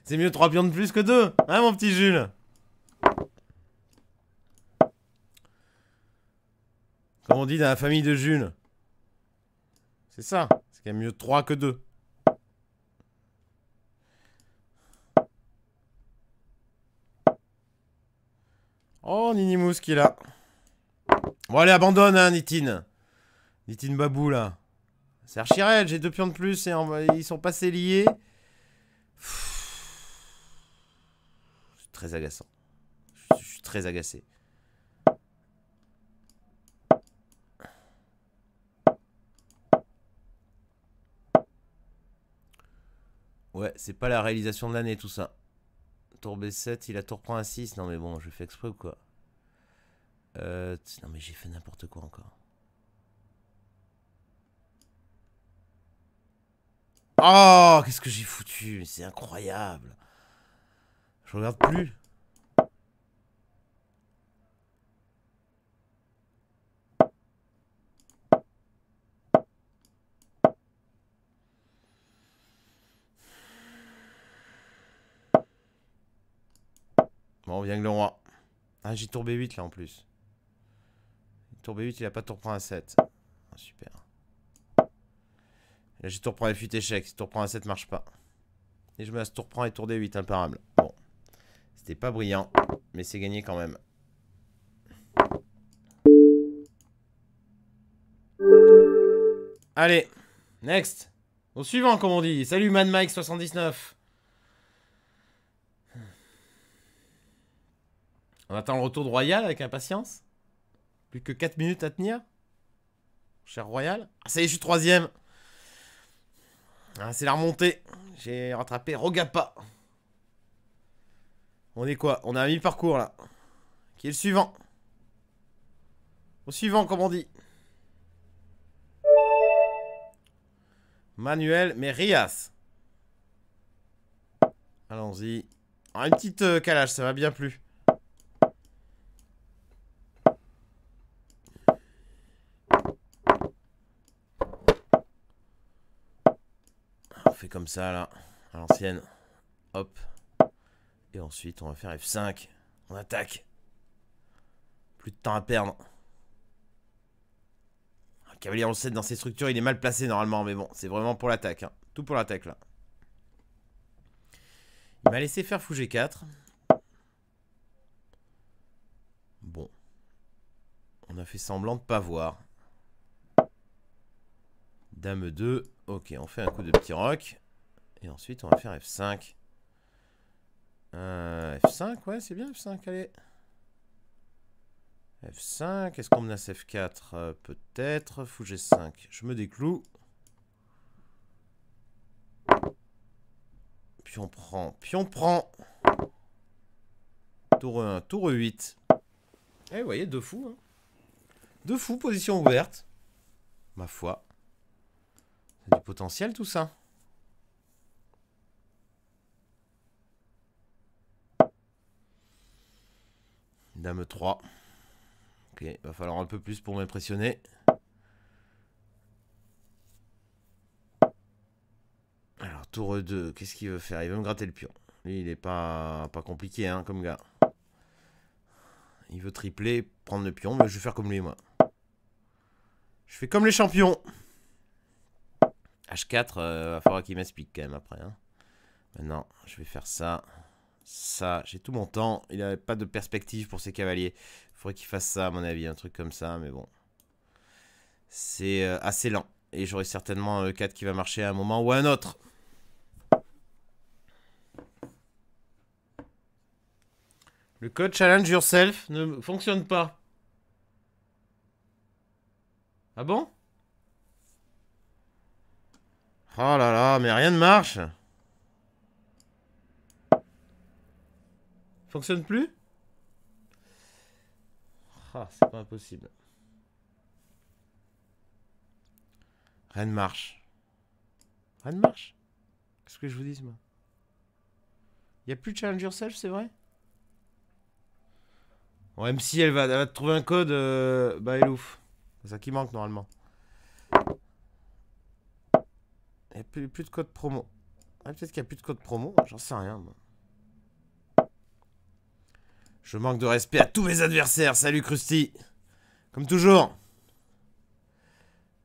[SPEAKER 1] C'est mieux trois pions de plus que deux. Hein, mon petit Jules Comme on dit dans la famille de June. C'est ça. C'est quand même mieux 3 que 2. Oh, Ninimous qui est là. Bon, allez, abandonne, hein, Nitin. Nitin Babou, là. C'est archi j'ai deux pions de plus et ils sont passés liés. C'est très agaçant. Je suis très agacé. Ouais, c'est pas la réalisation de l'année tout ça. Tour B7, il a tour prend un 6. Non mais bon, je fais exprès ou quoi euh, Non mais j'ai fait n'importe quoi encore. Oh, qu'est-ce que j'ai foutu C'est incroyable. Je regarde plus. On vient que le roi. Ah, j'ai tour B8 là en plus. Tour B8, il a pas tour prend A7. Ah, super. Là, j'ai tour prend F8 échec. Si tour prend A7 marche pas. Et je me laisse tour prend et tour D8 imparable. Bon. C'était pas brillant, mais c'est gagné quand même. Allez, next. Au suivant, comme on dit. Salut, Man Mike 79. On attend le retour de Royal avec impatience. Plus que 4 minutes à tenir. Cher Royal. Ah, ça y est, je suis troisième. Ah, c'est la remontée. J'ai rattrapé Rogapa. On est quoi On a un mi-parcours là. Qui est le suivant Au suivant, comme on dit. Manuel Merias. Allons-y. Un ah, une petite euh, calage, ça m'a bien plu. comme ça, là, à l'ancienne. Hop. Et ensuite, on va faire F5. On attaque. Plus de temps à perdre. Un cavalier en 7 dans ses structures, il est mal placé normalement, mais bon, c'est vraiment pour l'attaque. Hein. Tout pour l'attaque, là. Il m'a laissé faire fou G4. Bon. On a fait semblant de pas voir. Dame 2. Ok, on fait un coup de petit rock. Et ensuite, on va faire F5. Euh, F5, ouais, c'est bien F5, allez. F5, est-ce qu'on menace F4 euh, Peut-être. Fou G5, je me décloue. Puis on prend, pion prend. Tour 1, tour 8. Eh, vous voyez, deux fous. Hein. Deux fous, position ouverte. Ma foi du potentiel tout ça. Dame 3. Ok, va falloir un peu plus pour m'impressionner. Alors, tour 2, qu'est-ce qu'il veut faire Il veut me gratter le pion. Lui, il est pas, pas compliqué, hein, comme gars. Il veut tripler, prendre le pion, mais je vais faire comme lui, moi. Je fais comme les champions H4, il euh, va qu'il m'explique quand même après. Hein. Maintenant, je vais faire ça. Ça, j'ai tout mon temps. Il n'avait pas de perspective pour ses cavaliers. Il faudrait qu'il fasse ça, à mon avis, un truc comme ça, mais bon. C'est euh, assez lent. Et j'aurai certainement un 4 e qui va marcher à un moment ou à un autre. Le code challenge yourself ne fonctionne pas. Ah bon Oh là là, mais rien ne marche Fonctionne plus Ah, c'est pas impossible. Rien ne marche. Rien ne marche Qu'est-ce que je vous dis, moi Il a plus de Challenge Yourself, c'est vrai même si elle va, te trouver un code, euh, bah elle ouf. C'est ça qui manque, normalement. Il n'y a plus, de code promo. Ah, Peut-être qu'il n'y a plus de code promo, j'en sais rien. Je manque de respect à tous mes adversaires. Salut Krusty. Comme toujours.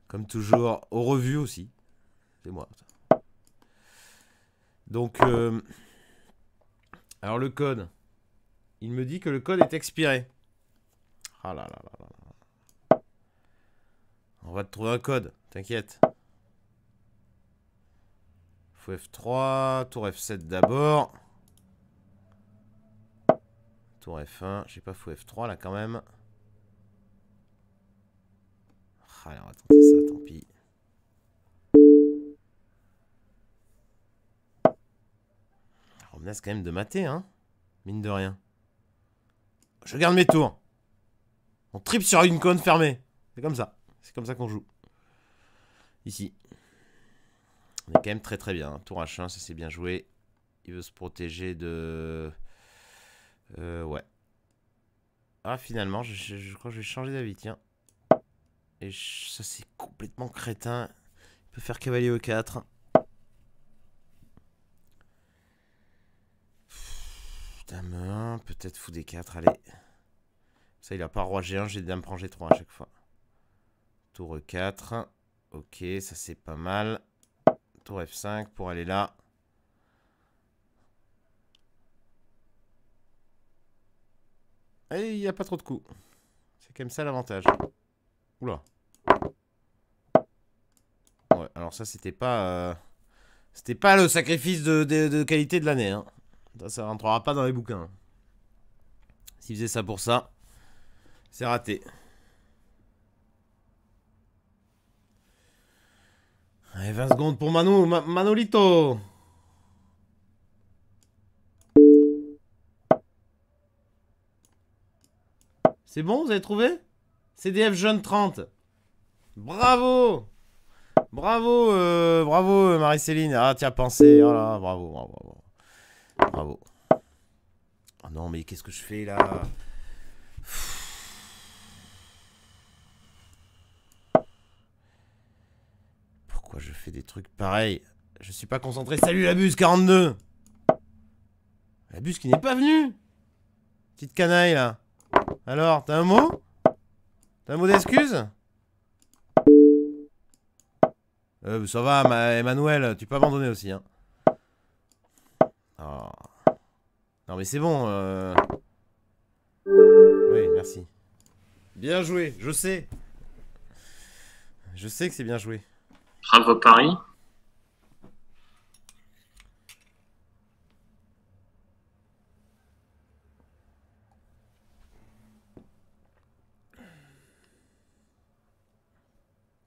[SPEAKER 1] Comme toujours, aux revues aussi. C'est moi. Donc, euh, alors le code. Il me dit que le code est expiré. Ah là là là là. On va te trouver un code, t'inquiète. F3, tour F7 d'abord. Tour F1, j'ai pas fou F3 là quand même. Ah, alors on va tenter ça, tant pis. on menace quand même de mater, hein Mine de rien. Je garde mes tours. On tripe sur une cône fermée. C'est comme ça. C'est comme ça qu'on joue. Ici. On est quand même très très bien. Hein. Tour H1, ça c'est bien joué. Il veut se protéger de... Euh, ouais. Ah, finalement, je, crois que je vais changer d'avis, tiens. Et ça, c'est complètement crétin. Il peut faire cavalier e 4. Dame peut-être fou des 4, allez. Ça, il a pas roi G1, j'ai dame prend G3 à chaque fois. Tour e 4. Ok, ça c'est pas mal. F5 pour aller là. Et il n'y a pas trop de coups. C'est quand même ça l'avantage. Oula. Ouais, alors ça, c'était pas... Euh, c'était pas le sacrifice de, qualité de l'année. Hein. Ça, ça rentrera pas dans les bouquins. S'il faisait ça pour ça, c'est raté. 20 secondes pour Manu, Manolito C'est bon, vous avez trouvé CDF Jeune 30. Bravo Bravo, euh, bravo Marie-Céline. Ah, tiens, pensé. Oh bravo, bravo, bravo. Bravo. Oh non, mais qu'est-ce que je fais là je fais des trucs pareils Je suis pas concentré. Salut la bus 42 La bus qui n'est pas venue Petite canaille là. Alors, t'as un mot T'as un mot d'excuse euh, ça va, Emmanuel, tu peux abandonner aussi. Hein. Ah. Non mais c'est bon. Euh. Oui, merci. Bien joué, je sais. Je sais que c'est bien joué. Bravo Paris.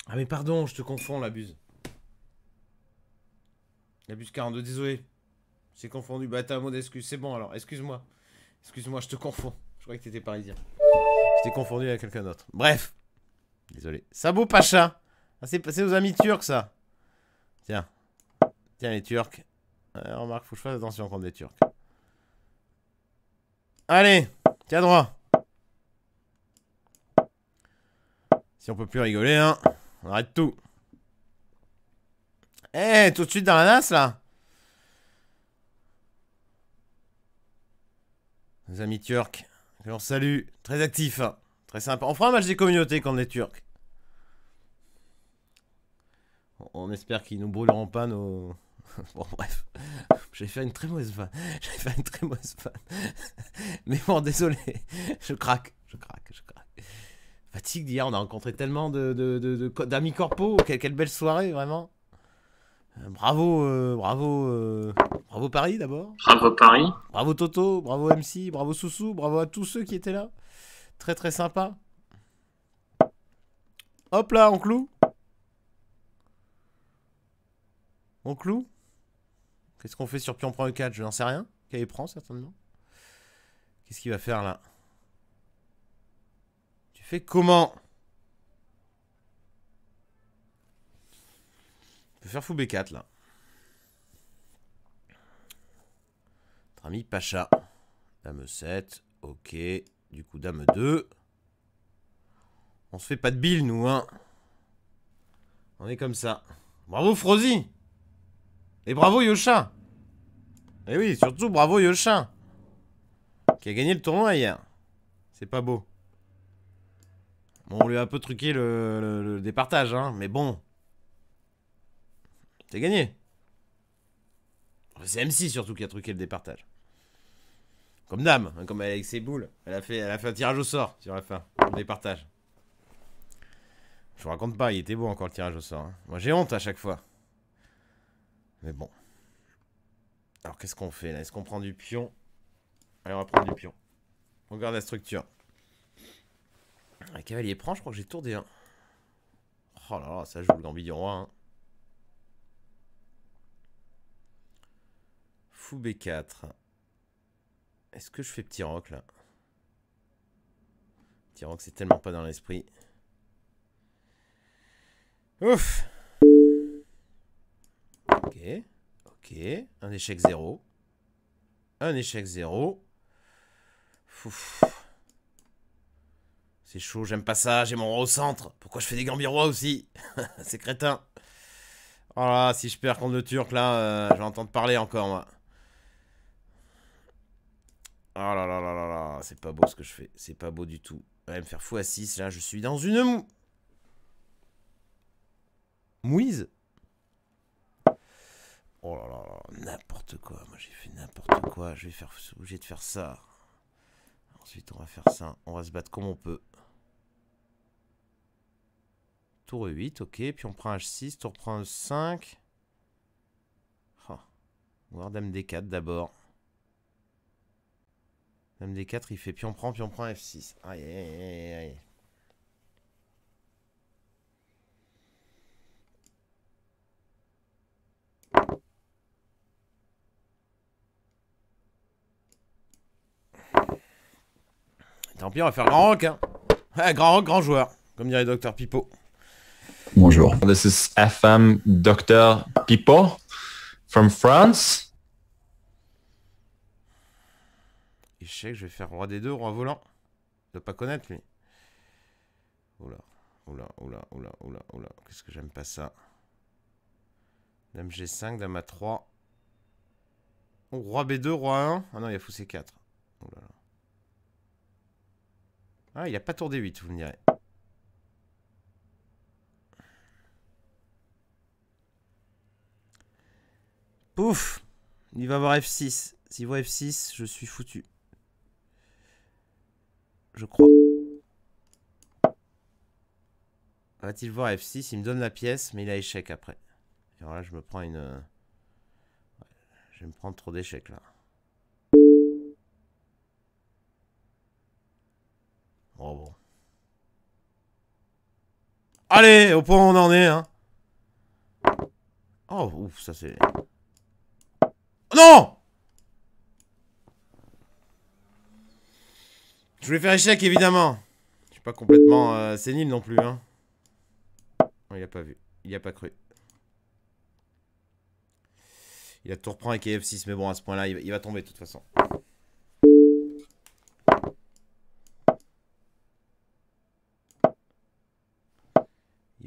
[SPEAKER 1] Ah mais pardon, je te confonds, la buse. La buse 42, désolé. t'ai confondu. Bah t'as un mot d'excuse, c'est bon alors, excuse-moi. Excuse-moi, je te confonds. Je croyais que t'étais parisien. Je t'ai confondu avec quelqu'un d'autre. Bref. Désolé. Sabou Pacha ah, c'est nos amis turcs, ça. Tiens. Tiens, les turcs. Euh, remarque, faut que je fasse attention contre des turcs. Allez, tiens droit. Si on peut plus rigoler, hein. On arrête tout. Eh, tout de suite dans la nasse, là. Nos amis turcs, Je leur salue. Très actif. Hein. très sympa. On fera un match des communautés contre les turcs. On espère qu'ils nous brûleront pas nos. Bon, bref. J'ai fait une très mauvaise fin. J'ai fait une très mauvaise fin. Mais bon, désolé. Je craque. Je craque. Je craque. Fatigue d'hier. On a rencontré tellement d'amis de, corpo. Quelle, belle soirée, vraiment. Euh, bravo, euh, bravo, euh, bravo Paris d'abord. Bravo Paris. Bravo Toto, bravo MC, bravo Soussou, bravo à tous ceux qui étaient là. Très très sympa. Hop là, on cloue. On cloue Qu'est-ce qu'on fait sur pion prend e E4 Je n'en sais rien. Il prend certainement. Qu'est-ce qu'il va faire là Tu fais comment On peut faire fou B4 là. Notre Pacha. Dame 7, ok. Du coup, dame 2. On se fait pas de Bill, nous, hein. On est comme ça. Bravo, Frozy et bravo Yosha, Et eh oui, surtout bravo Yosha, Qui a gagné le tournoi hier. C'est pas beau. Bon, on lui a un peu truqué le, départage, hein, mais bon. C'est gagné. C'est MC surtout qui a truqué le départage. Comme dame, hein, comme elle avec ses boules. Elle a, fait, elle a fait un tirage au sort sur la fin, le départage. Je vous raconte pas, il était beau encore le tirage au sort. Hein. Moi j'ai honte à chaque fois. Mais bon. Alors qu'est-ce qu'on fait là Est-ce qu'on prend du pion Allez, on va prendre du pion. On garde la structure. Un cavalier prend, je crois que j'ai tourné, Oh là là, ça joue le gambit du roi. Hein. Fou B4. Est-ce que je fais petit roc là Petit roc, c'est tellement pas dans l'esprit. Ouf un échec zéro, Un échec zéro, C'est chaud, j'aime pas ça, j'ai mon roi au centre. Pourquoi je fais des gambirois aussi C'est crétin. Oh là, si je perds contre le turc là, euh, je vais entendre parler encore moi. Oh là là là là là, c'est pas beau ce que je fais, c'est pas beau du tout. Je me faire fou à 6 là, je suis dans une mou... Mouise Oh là là n'importe quoi. Moi, j'ai fait n'importe quoi. Je vais faire obligé de faire ça. Ensuite, on va faire ça. On va se battre comme on peut. Tour e 8, ok. Puis on prend H6, tour prend H5. Oh. Voir Dame D4 d'abord. Dame D4, il fait pion prend, pion prend F6. Aïe, aïe, aïe, aïe. Tant pis, on va faire grand rock, hein. grand rock, grand joueur, comme dirait Docteur Pipo. Bonjour. This is FM Docteur Pipo from France. Échec, je vais faire roi des deux, roi volant. doit pas connaître lui. là, oh là, oula, oula, oula, oula. Qu'est-ce que j'aime pas ça. Dame G5, dame A3. Oh, roi B2, roi 1. Ah non, il y a fou C4. Ah, il a pas tour d 8, vous me direz. Pouf Il va voir F6. S'il voit F6, je suis foutu. Je crois. Va-t-il voir F6 Il me donne la pièce, mais il a échec après. Et alors là, je me prends une... Euh, je vais me prendre trop d'échecs là. Oh, Allez, au point où on en est, hein. Oh, ouf, ça c'est... Non Je voulais faire échec, évidemment. Je suis pas complètement euh, sénile non plus, hein. il a pas vu. Il a pas cru. Il a tout reprend avec f 6 mais bon, à ce point-là, il va tomber de toute façon.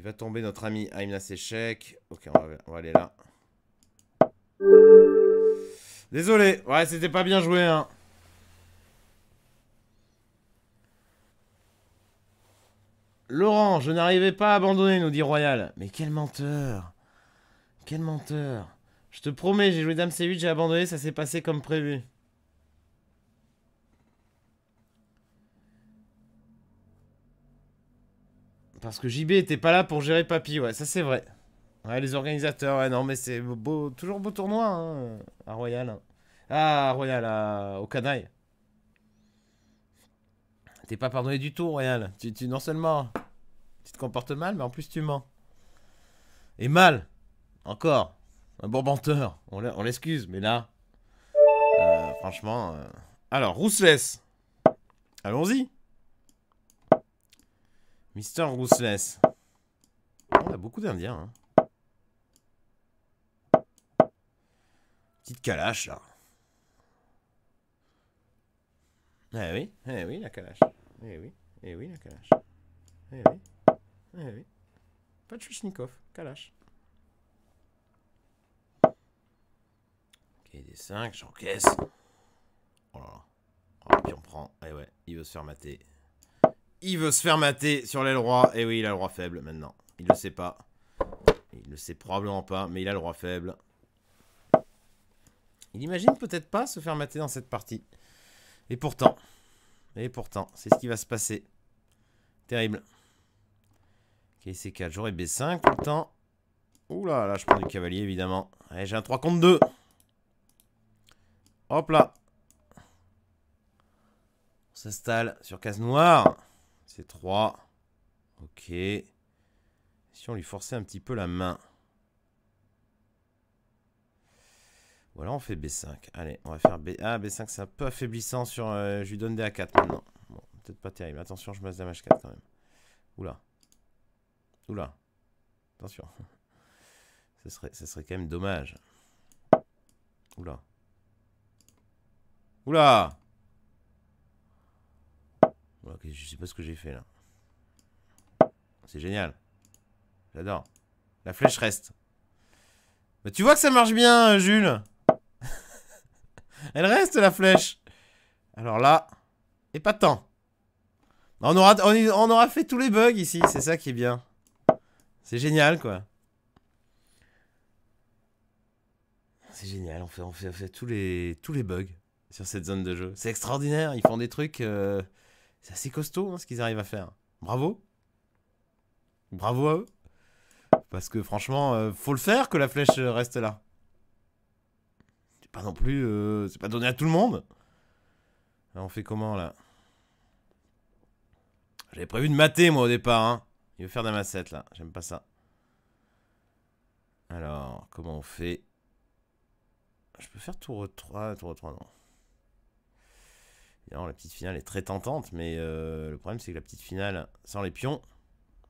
[SPEAKER 1] va tomber notre ami Aimna Sechek. Ok, on va, on va, aller là. Désolé, ouais, c'était pas bien joué, hein. Laurent, je n'arrivais pas à abandonner, nous dit Royal. Mais quel menteur Quel menteur Je te promets, j'ai joué Dame C8, j'ai abandonné, ça s'est passé comme prévu. Parce que JB était pas là pour gérer Papy, ouais, ça c'est vrai. Ouais, les organisateurs, ouais, non, mais c'est beau, toujours beau tournoi, hein, à Royal. Ah, Royal, au canaille. T'es pas pardonné du tout, Royal. Tu, non seulement tu te comportes mal, mais en plus tu mens. Et mal, encore. Un bon menteur, on l'excuse, mais là, euh, franchement... Euh, alors, Rousseless, allons-y. Mister Rousseless. On a beaucoup d'indiens. Hein. Petite calache, là. Eh oui, eh oui, la calache. Eh oui, eh oui, la calache. Eh oui, eh oui. Pas de Chuchnikov, calache. Ok, des 5, j'encaisse. Oh là là. Et oh, puis on prend. Eh ouais, il veut se faire mater. Il veut se faire mater sur l'aile roi. Et eh oui, il a le roi faible maintenant. Il le sait pas. Il le sait probablement pas, mais il a le roi faible. Il imagine peut-être pas se faire mater dans cette partie. Et pourtant, et pourtant, c'est ce qui va se passer. Terrible. Ok, c'est 4 J'aurais B5 pourtant. Oula, là je prends du cavalier évidemment. Allez, j'ai un 3 contre 2. Hop là. On s'installe sur case noire. C'est 3. Ok. Si on lui forçait un petit peu la main. Voilà, on fait B5. Allez, on va faire B. Ah, B5, c'est un peu affaiblissant sur. Euh, je lui donne des A4 maintenant. Bon, peut-être pas terrible. Attention, je masse dame 4 quand même. Oula. Oula. Attention. ce serait, ce serait quand même dommage. Oula. Oula Ok, je sais pas ce que j'ai fait là. C'est génial. J'adore. La flèche reste. Mais tu vois que ça marche bien, euh, Jules Elle reste, la flèche Alors là, et pas tant. On aura, on, aura fait tous les bugs ici, c'est ça qui est bien. C'est génial, quoi. C'est génial, on fait, tous, les, bugs sur cette zone de jeu. C'est extraordinaire, ils font des trucs... Euh, c'est assez costaud hein, ce qu'ils arrivent à faire. Bravo. Bravo à eux. Parce que franchement, euh, faut le faire que la flèche euh, reste là. C'est pas non plus. Euh, c'est pas donné à tout le monde. Là, on fait comment là J'avais prévu de mater moi au départ. Hein. Il veut faire de la massette là. J'aime pas ça. Alors, comment on fait Je peux faire tour 3, tour 3 non la petite finale est très tentante, mais euh, le problème, c'est que la petite finale sans les pions,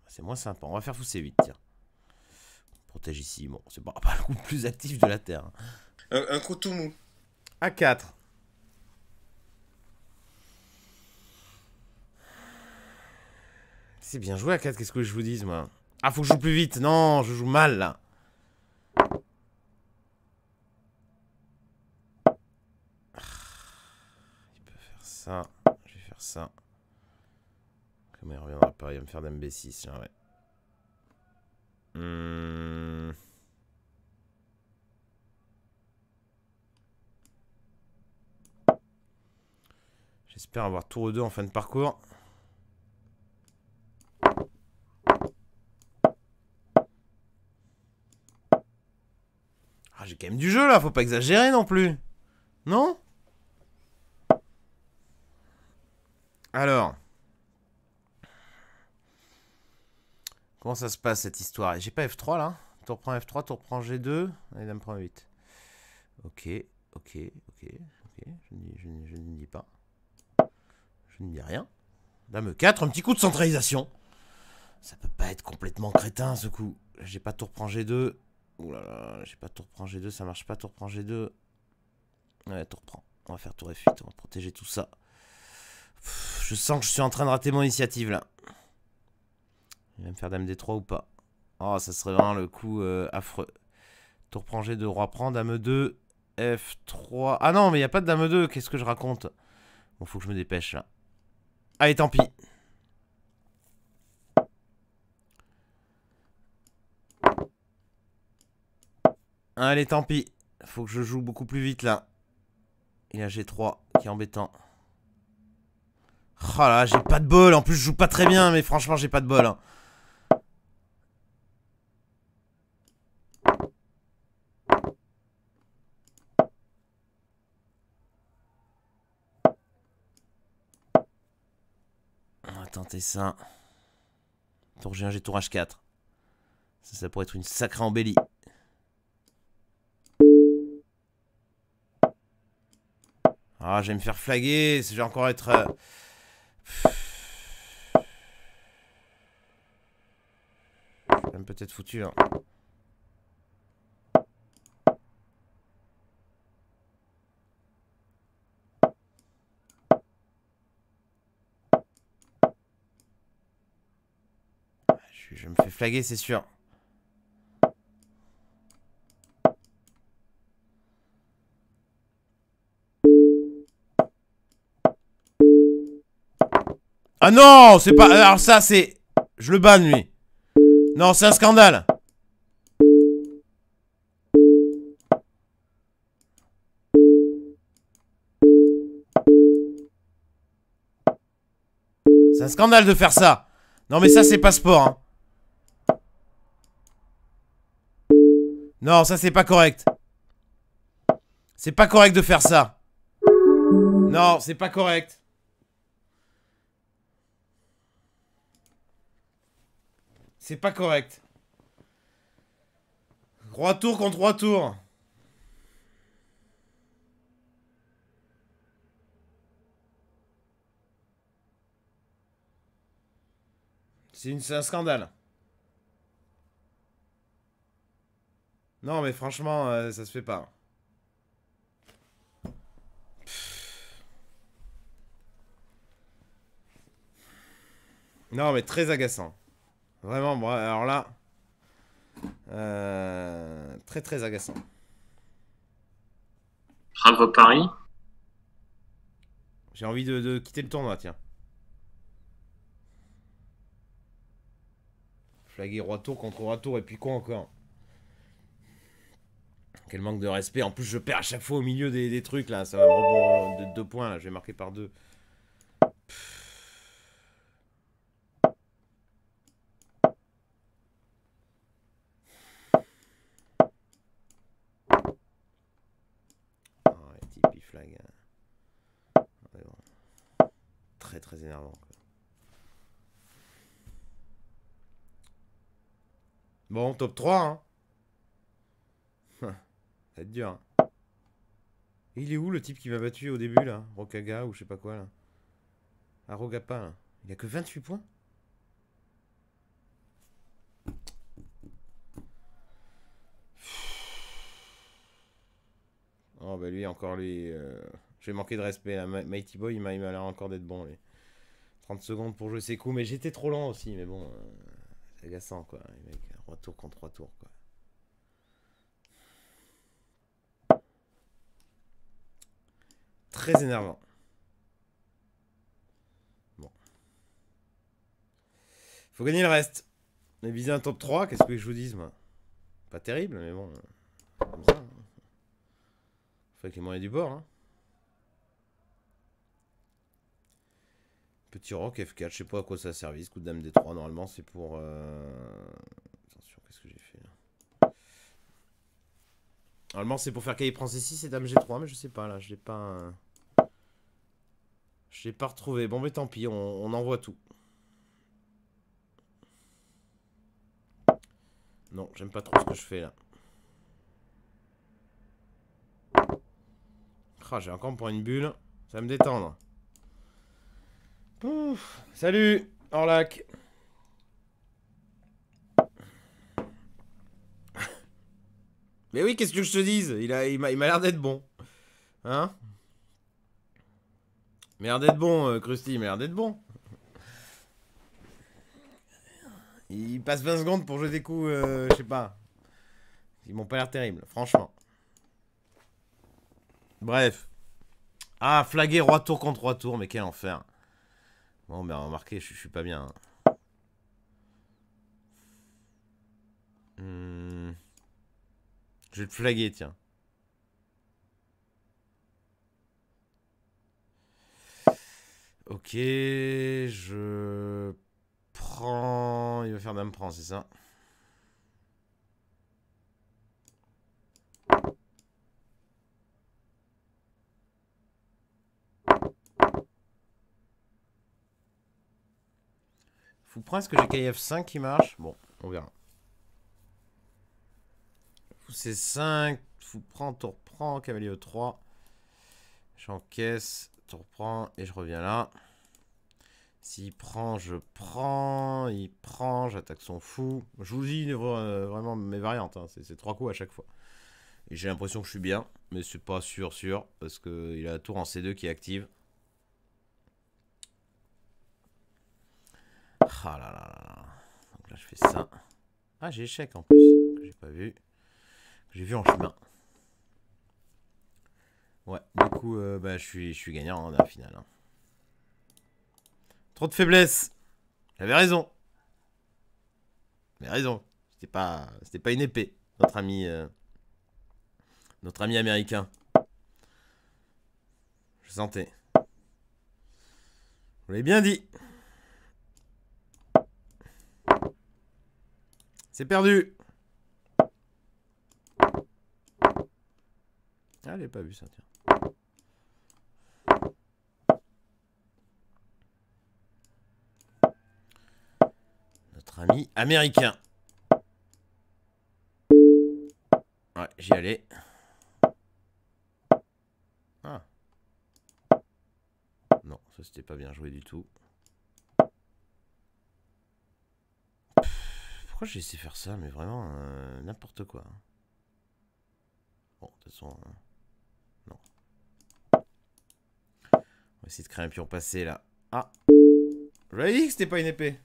[SPEAKER 1] c'est moins sympa. On va faire fousser vite, tiens. On protège ici. Bon, c'est pas, le coup le plus actif de la terre. Hein. Un, coup tout mou. A4. C'est bien joué à 4 qu'est-ce que je vous dise, moi Ah, faut que je joue plus vite. Non, je joue mal, là. ça. Je vais faire ça. comme il reviendra pas Il va me faire d'un B6, hmm. J'espère avoir tour 2 en fin de parcours. Ah, j'ai quand même du jeu là, faut pas exagérer non plus. Non Alors. Comment ça se passe cette histoire J'ai pas F3 là Tour prend F3, tour prend G2, allez dame prend 8. Ok, ok, ok, ok. Je, ne, dis pas. Je ne dis rien. Dame 4, un petit coup de centralisation. Ça peut pas être complètement crétin ce coup. J'ai pas tour prend G2. oulala, j'ai pas tour prend G2, ça marche pas, tour prend G2. Ouais, tour prend. On va faire tour F8, on va protéger tout ça. Je sens que je suis en train de rater mon initiative là. Il va me faire dame d3 ou pas. Oh, ça serait vraiment le coup euh, affreux. Tour prend G2, roi prend, dame 2, F3. Ah non, mais il n'y a pas de dame 2, qu'est-ce que je raconte Bon, faut que je me dépêche là. Allez, tant pis. Allez, tant pis. Faut que je joue beaucoup plus vite là. Il a G3 qui est embêtant. Oh là, j'ai pas de bol. En plus, je joue pas très bien, mais franchement, j'ai pas de bol. On va tenter ça. Tour G1, j'ai tour H4. Ça, ça pourrait être une sacrée embellie. Ah, je vais me faire flaguer, je vais encore être... Euh, même peut-être foutu. Hein. Ah, je me fais flaguer, c'est sûr. Ah non, c'est pas... Alors ça, c'est... Je le banne, lui. Non, c'est un scandale. C'est un scandale de faire ça. Non, mais ça, c'est pas sport. Hein. Non, ça, c'est pas correct. C'est pas correct de faire ça. Non, c'est pas correct. C'est pas correct. Trois tours contre trois tours. C'est un scandale. Non, mais franchement, euh, ça se fait pas. Non, mais très agaçant. Vraiment, bon, alors là, euh, très très agaçant. Bravo Paris. J'ai envie de, quitter le tournoi, tiens. Flaguer roi tour contre roi tour et puis quoi encore Quel manque de respect. En plus, je perds à chaque fois au milieu des, des trucs là. Ça va me rebondir de deux points là. Je vais marquer par deux. Bon, top 3, hein. hein, Ça va être dur. Hein. Il est où le type qui m'a battu au début, là Rokaga ou je sais pas quoi, là Arogapa, là. Il a que 28 points Oh bah lui encore lui. Euh, je vais manquer de respect là. Mighty Boy il m'a l'air encore d'être bon lui. 30 secondes pour jouer ses coups, mais j'étais trop lent aussi, mais bon. Euh, c'est agaçant quoi, les mecs. 3 tours contre 3 tours, quoi. Très énervant. Bon. Faut gagner le reste. Mais visé un top 3, qu'est-ce que je vous dise, moi Pas terrible, mais bon. Comme ça. Hein. Faut y les moyens du bord, hein. Petit rock F4, je sais pas à quoi ça sert. Coup de dame D3, normalement c'est pour... Euh, Normalement, c'est pour faire cahier prend C6 et dame G3, mais je sais pas, là, je l'ai pas... Je l'ai pas retrouvé. Bon, mais tant pis, on, envoie tout. Non, j'aime pas trop ce que je fais, là. Ah, j'ai encore pour une bulle. Ça va me détendre. Pouf Salut Orlac Mais oui, qu'est-ce que je te dise Il m'a il m'a l'air d'être bon. Hein Il m'a d'être bon, euh, Krusty, il m'a l'air d'être bon. Il passe 20 secondes pour jouer des coups, euh, je sais pas. Ils m'ont pas l'air terribles, franchement. Bref. Ah, flaguer roi tour contre roi tours, mais quel enfer. Bon, ben remarquez, je, suis pas bien. Hein. Hmm. Je vais te flaguer, tiens. Ok, je prends... Il va faire dame prend, c'est ça prendre ce que j'ai KF5 qui marche Bon, on verra. C'est 5. Fou prends, tour prend, Cavalier 3. J'encaisse. Tour prend Et je reviens là. S'il prend, je prends. Il prend, j'attaque son fou. Je vous dis euh, vraiment mes variantes. Hein. C'est trois coups à chaque fois. Et j'ai l'impression que je suis bien. Mais c'est pas sûr, sûr. Parce qu'il a la tour en C2 qui est active. Ah là là là. Donc là, je fais ça. Ah, j'ai échec en plus. j'ai pas vu. J'ai vu en chemin. Ouais, du coup, euh, bah, je suis, je suis gagnant en hein, la hein. Trop de faiblesse J'avais raison J'avais raison. C'était pas, c'était pas une épée, notre ami, euh, notre ami américain. Je sentais. Vous l'avez bien dit. C'est perdu Ah, j'ai pas vu ça, tiens. Notre ami américain. Ouais, j'y allais. Ah. Non, ça c'était pas bien joué du tout. Pourquoi j'ai laissé faire ça Mais vraiment, euh, n'importe quoi. Hein. Bon, de toute façon... Hein. va essayer de créer un pion passé là. Ah Je l'avais dit que c'était pas une épée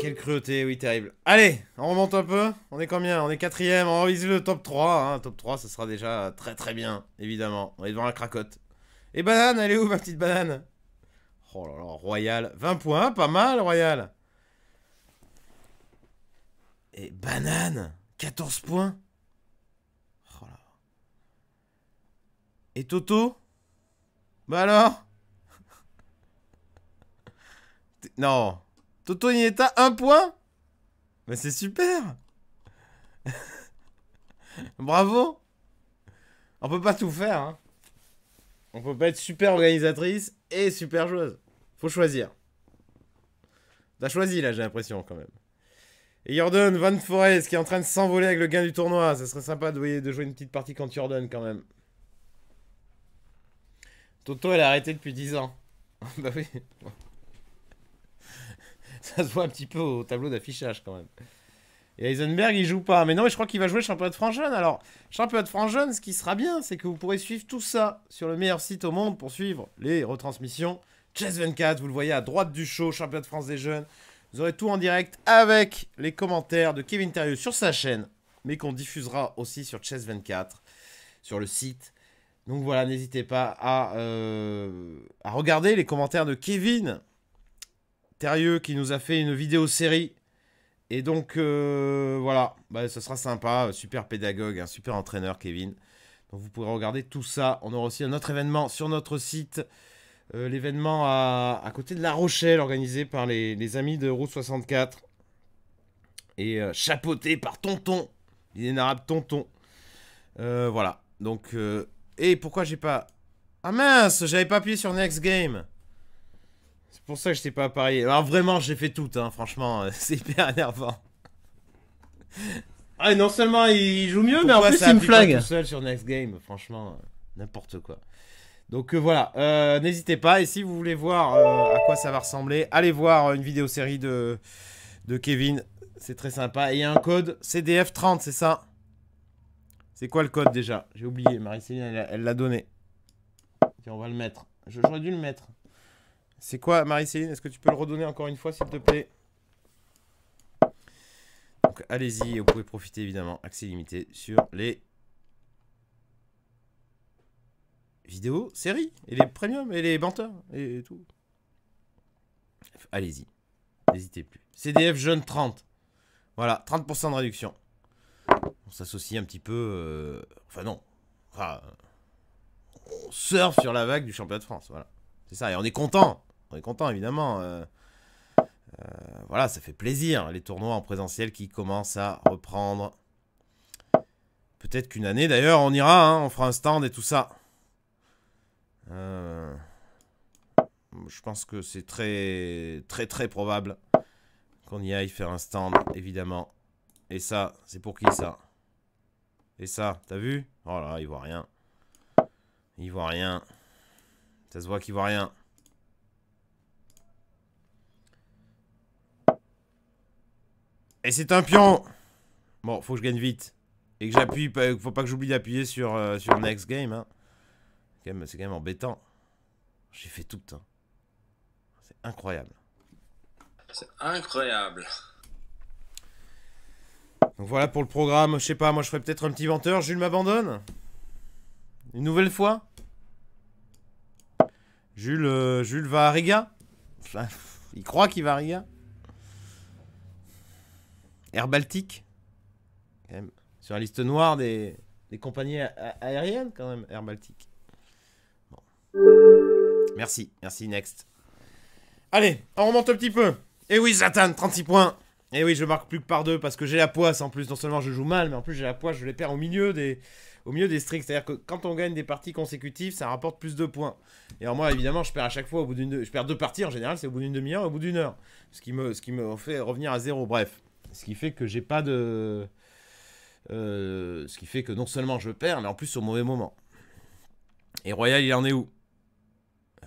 [SPEAKER 1] Quelle cruauté, oui, terrible. Allez, on remonte un peu. On est combien On est quatrième. On vise le top 3. Hein. Top 3, ce sera déjà très très bien, évidemment. On est devant la cracotte. Et banane, elle est où, ma petite banane Oh là là, royal. 20 points, pas mal, royal. Et banane, 14 points. Et Toto Bah alors Non. Toto à un point Bah c'est super Bravo On peut pas tout faire, hein. On peut pas être super organisatrice et super joueuse. Faut choisir. T'as choisi là, j'ai l'impression quand même. Et Jordan, Van Forest qui est en train de s'envoler avec le gain du tournoi. Ça serait sympa de, de jouer une petite partie contre Jordan quand même. Toto, elle a arrêté depuis 10 ans. bah oui. Ça se voit un petit peu au tableau d'affichage quand même. Et Heisenberg, il joue pas. Mais non, je crois qu'il va jouer championnat de France jeune. Alors, championnat de France jeune, ce qui sera bien, c'est que vous pourrez suivre tout ça sur le meilleur site au monde pour suivre les retransmissions. Chess 24, vous le voyez à droite du show, championnat de France des jeunes. Vous aurez tout en direct avec les commentaires de Kevin Thérieux sur sa chaîne, mais qu'on diffusera aussi sur Chess 24, sur le site. Donc voilà, n'hésitez pas euh, à, regarder les commentaires de Kevin Terrieux qui nous a fait une vidéo série. Et donc euh, voilà, ce bah, sera sympa, super pédagogue, un super entraîneur Kevin. Donc vous pourrez regarder tout ça. On aura aussi un autre événement sur notre site. Euh, l'événement à, côté de La Rochelle organisé par les, les amis de Route 64. Et chapeauté par Tonton, l'inénarrable Tonton. voilà, donc et pourquoi j'ai pas... Ah mince, j'avais pas appuyé sur Next Game C'est pour ça que je t'ai pas appuyé. Alors ah, vraiment, j'ai fait tout, hein, franchement, euh, c'est hyper énervant. Ah, non seulement il joue mieux, mais en plus il me flag. tout seul sur Next Game, franchement, euh, n'importe quoi. Donc euh, voilà, n'hésitez pas, et si vous voulez voir à quoi ça va ressembler, allez voir une vidéo série de, de Kevin, c'est très sympa. Et il y a un code CDF30, c'est ça c'est quoi le code déjà J'ai oublié, Marie-Céline, elle l'a donné. Tiens, on va le mettre. J'aurais dû le mettre. C'est quoi, Marie-Céline Est-ce que tu peux le redonner encore une fois, s'il te plaît Donc, allez-y, vous pouvez profiter évidemment, accès limité sur les vidéos, séries, et les premiums, et les banteurs, et tout. Allez-y, n'hésitez plus. CDF Jeune 30. Voilà, 30% de réduction s'associe un petit peu. Euh, enfin, non. on surfe sur la vague du championnat de France. Voilà. C'est ça. Et on est content. On est content, évidemment. Euh, euh, voilà, ça fait plaisir. Les tournois en présentiel qui commencent à reprendre. Peut-être qu'une année, d'ailleurs, on ira. Hein, on fera un stand et tout ça. je pense que c'est très, très, très probable qu'on y aille faire un stand, évidemment. Et ça, c'est pour qui ça et ça, t'as vu Oh là, il voit rien. Il voit rien. Ça se voit qu'il voit rien. Et c'est un pion Bon, faut que je gagne vite. Et que j'appuie, faut pas que j'oublie d'appuyer sur, euh, sur next game. Hein. C'est quand, même embêtant. J'ai fait tout, C'est incroyable. C'est incroyable voilà pour le programme, je sais pas, moi je ferais peut-être un petit venteur, Jules m'abandonne Une nouvelle fois Jules, euh, Jules va à Riga Il croit qu'il va à Riga Air Baltique Sur la liste noire des, compagnies aériennes quand même, Air Baltique. Merci, merci, next. Allez, on remonte un petit peu. Et eh oui, Zatan, 36 points. Et oui, je marque plus que par deux parce que j'ai la poisse en plus. Non seulement je joue mal, mais en plus j'ai la poisse, je les perds au milieu des, au milieu des streaks. C'est-à-dire que quand on gagne des parties consécutives, ça rapporte plus de points. Et alors moi, évidemment, je perds à chaque fois au bout d'une, je perds deux parties en général, c'est au bout d'une demi-heure, au bout d'une heure, ce qui me, ce qui me fait revenir à zéro. Bref, ce qui fait que j'ai pas de, euh, ce qui fait que non seulement je perds, mais en plus au mauvais moment. Et Royal, il en est où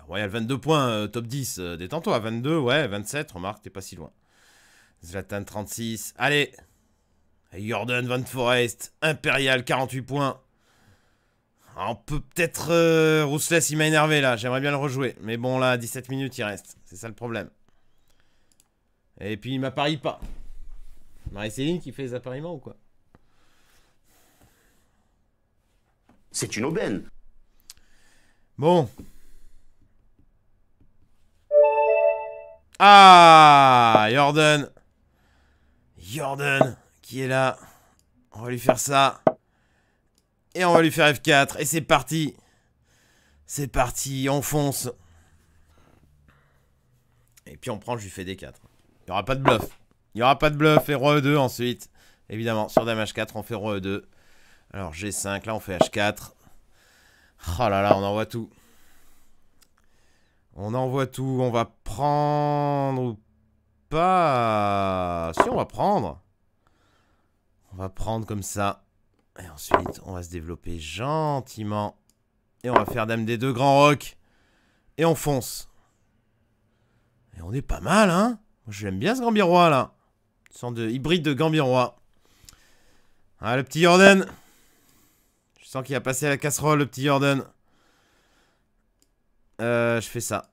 [SPEAKER 1] Royal 22 points, euh, top 10, euh, détends-toi, 22, ouais, 27, remarque, t'es pas si loin. Zlatan 36. Allez Jordan Van Forest. Impérial 48 points. on peut peut-être... Euh, Rousseless, il m'a énervé là. J'aimerais bien le rejouer. Mais bon, là, 17 minutes, il reste. C'est ça le problème. Et puis, il m'apparie pas. Marie-Céline qui fait les appariements ou quoi C'est une aubaine. Bon. Ah, Jordan. Jordan qui est là. On va lui faire ça. Et on va lui faire F4. Et c'est parti. C'est parti, on fonce. Et puis on prend, je lui fais D4. Il n'y aura pas de bluff. Il n'y aura pas de bluff et Roi E2 ensuite. Évidemment, sur Dame H4, on fait Roi E2. Alors G5, là on fait H4. Oh là là, on envoie tout. On envoie tout. On va prendre ou pas... Si, on va prendre. On va prendre comme ça. Et ensuite, on va se développer gentiment. Et on va faire dame des deux grands rocs. Et on fonce. Et on est pas mal, hein J'aime bien ce gambirois, là. sans de hybride de gambirois. Ah, le petit Jordan Je sens qu'il a passé à la casserole, le petit Jordan. Euh, je fais ça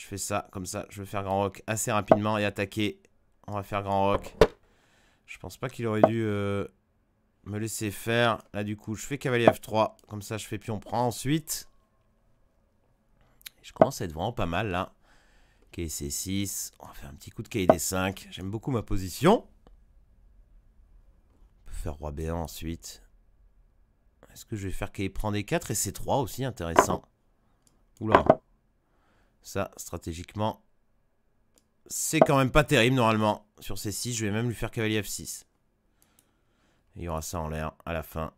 [SPEAKER 1] je fais ça, comme ça, je vais faire Grand Rock assez rapidement et attaquer. On va faire Grand Rock. Je pense pas qu'il aurait dû euh, me laisser faire. Là, du coup, je fais cavalier F3. Comme ça, je fais pion prend ensuite. je commence à être vraiment pas mal, là. kc C6. On va faire un petit coup de Kd 5. J'aime beaucoup ma position. On peut faire Roi B1 ensuite. Est-ce que je vais faire Kd prend D4 et C3 aussi, intéressant. Oula. Ça, stratégiquement, c'est quand même pas terrible normalement. Sur ces 6, je vais même lui faire cavalier F6. Il y aura ça en l'air à la fin.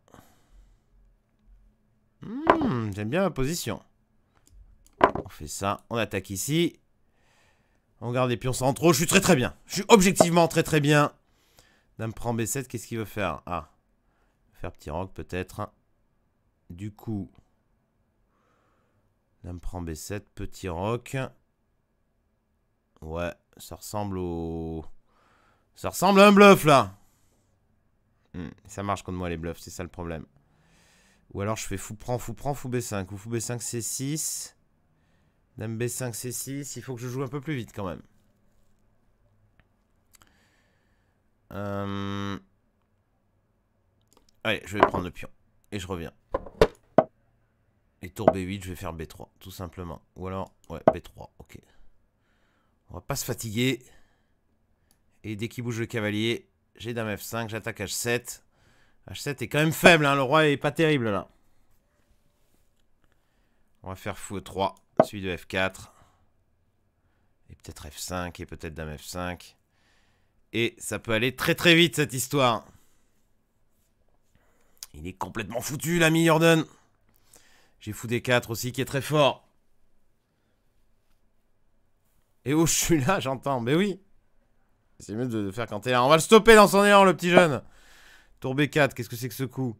[SPEAKER 1] Hmm, j'aime bien ma position. On fait ça, on attaque ici. On garde les pions centraux, je suis très très bien. Je suis objectivement très très bien. Dame prend B7, qu'est-ce qu'il veut faire Ah, faire petit rock, peut-être. Du coup, Dame prend B7, petit roc. Ouais, ça ressemble au... Ça ressemble à un bluff, là hmm, Ça marche contre moi, les bluffs, c'est ça le problème. Ou alors je fais fou prend, fou prend, fou B5. Ou fou B5, C6. Dame B5, C6. Il faut que je joue un peu plus vite, quand même. Euh, allez, je vais prendre le pion. Et je reviens. Et tour B8, je vais faire B3, tout simplement. Ou alors, ouais, B3, ok. On va pas se fatiguer. Et dès qu'il bouge le cavalier, j'ai dame F5, j'attaque H7. H7 est quand même faible, hein, le roi est pas terrible là. On va faire fou 3, e celui de F4. Et peut-être F5, et peut-être dame F5. Et ça peut aller très très vite cette histoire. Il est complètement foutu l'ami Jordan. J'ai fou des 4 aussi qui est très fort. Et oh, je suis là, j'entends. Mais oui. C'est mieux de faire quand t'es là. On va le stopper dans son élan, le petit jeune. Tour B4, qu'est-ce que c'est que ce coup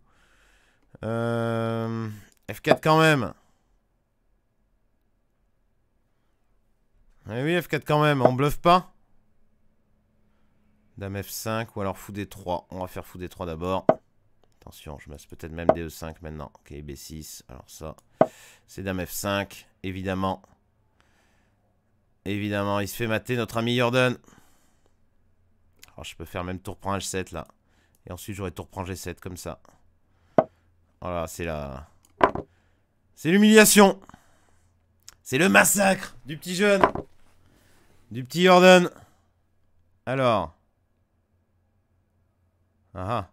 [SPEAKER 1] euh, F4 quand même. Eh oui, F4 quand même, on bluffe pas. Dame F5 ou alors fou D3. On va faire fou D3 d'abord. Attention, je m'asse peut-être même de 5 e maintenant. Ok, B6. Alors ça, c'est dame F5, évidemment. Évidemment, il se fait mater notre ami Jordan. Alors je peux faire même tour prend H7 là. Et ensuite j'aurai tour prend G7 comme ça. Voilà, c'est la... C'est l'humiliation C'est le massacre du petit jeune Du petit Jordan Alors... Ah ah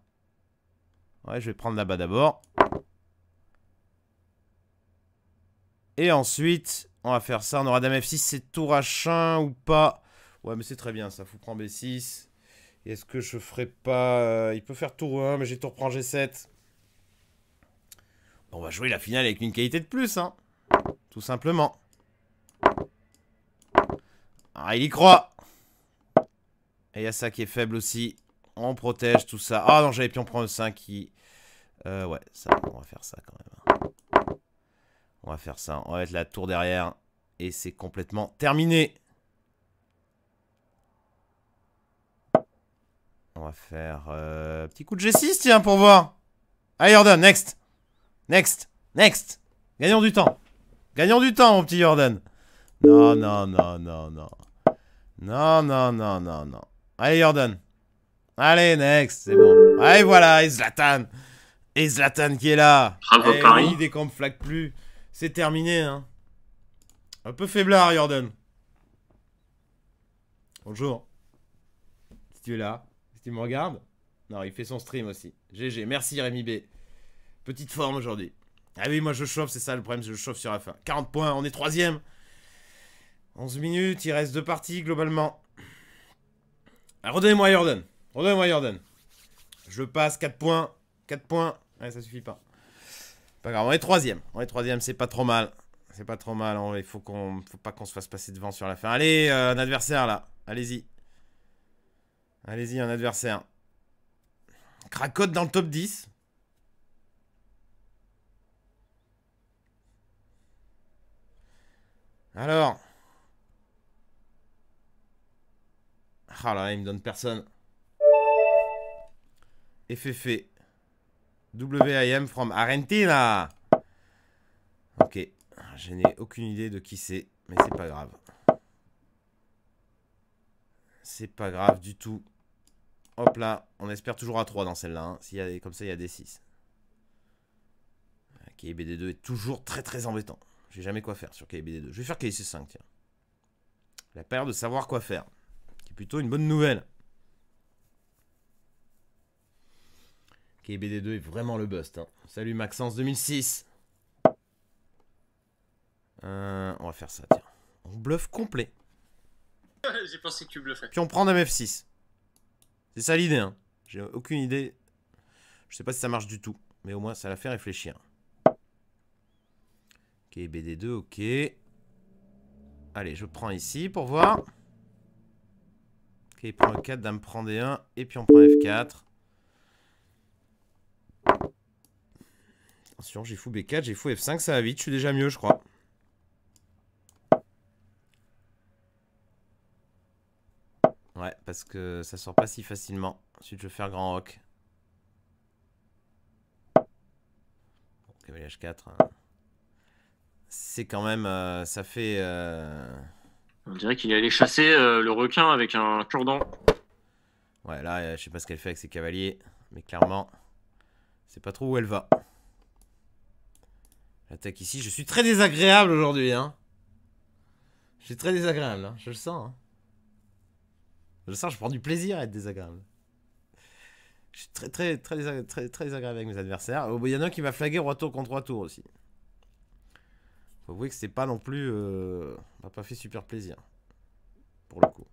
[SPEAKER 1] Ouais, je vais prendre là-bas d'abord. Et ensuite, on va faire ça. On aura dame F6, c'est tour H1 ou pas Ouais, mais c'est très bien ça. Faut prendre B6. Est-ce que je ferai pas... Euh, il peut faire tour 1, mais j'ai tour prend G7. On va jouer la finale avec une qualité de plus, hein. Tout simplement. Ah, il y croit. Et il y a ça qui est faible aussi. On protège tout ça. Ah non, j'avais prend prendre 5 qui... Euh, ouais, ça, on va faire ça quand même. On va faire ça. On va mettre la tour derrière. Et c'est complètement terminé. On va faire un euh, petit coup de G6, tiens, pour voir. Allez, Jordan, next. Next. Next. Gagnons du temps. Gagnons du temps, mon petit Jordan. Non, non, non, non, non. Non, non, non, non, non. Allez, Jordan. Allez, next, c'est bon. Et voilà, et Ezlatan qui est là. Bravo eh plus, c'est terminé. Hein. Un peu faiblard, Jordan. Bonjour. Si tu es là, si tu me regardes. Non, il fait son stream aussi. GG, merci Rémi B. Petite forme aujourd'hui. Ah oui, moi je chauffe, c'est ça le problème, je chauffe sur la fin. 40 points, on est troisième. 11 minutes, il reste deux parties globalement. Ah, redonnez-moi Jordan. Redonne-moi Jordan. Je passe 4 points. 4 points. Ouais, ça suffit pas. Pas grave, on est troisième. On est troisième, c'est pas trop mal. C'est pas trop mal. Hein. Il faut, qu'on, faut pas qu'on se fasse passer devant sur la fin. Allez, euh, un adversaire là. Allez-y. Allez-y, un adversaire. Cracotte dans le top 10. Alors. Ah là, il me donne personne fait. E WIM from Argentina. Ok. Je n'ai aucune idée de qui c'est, mais c'est pas grave. C'est pas grave du tout. Hop là, on espère toujours à 3 dans celle-là. Hein. S'il comme ça, il y a des 6. KBD2 est toujours très très embêtant. J'ai jamais quoi faire sur KBD2. Je vais faire KC5, tiens. La peur de savoir quoi faire. C'est plutôt une bonne nouvelle. KBD2 est vraiment le bust. Hein. Salut Maxence 2006. Euh, on va faire ça, tiens. On bluffe complet. J'ai pensé que tu bluffais. Puis on prend un MF6. C'est ça l'idée, hein. J'ai aucune idée. Je sais pas si ça marche du tout, mais au moins ça la fait réfléchir. kbd 2 ok. Allez, je prends ici pour voir. Ok, 4, dame prend D1, et puis on prend F4. Attention, j'ai fou B4, j'ai fou F5, ça va vite, je suis déjà mieux, je crois. Ouais, parce que ça sort pas si facilement. Ensuite, je vais faire grand rock. cavalier H4. Hein. C'est quand même... Euh, ça fait... Euh... On dirait qu'il est allé chasser euh, le requin avec un cure-dent. Ouais, là, euh, je sais pas ce qu'elle fait avec ses cavaliers. Mais clairement, c'est pas trop où elle va. Attaque ici, je suis très désagréable aujourd'hui, hein. Je suis très désagréable, hein. je le sens. Hein. Je le sens, je prends du plaisir à être désagréable. Je suis très très très, désagréable, très, très avec mes adversaires. Oh, bah, il y en a un qui m'a flagué roi tour contre roi tour aussi. vous voyez que c'est pas non plus... Euh, on m'a pas fait super plaisir. Pour le coup.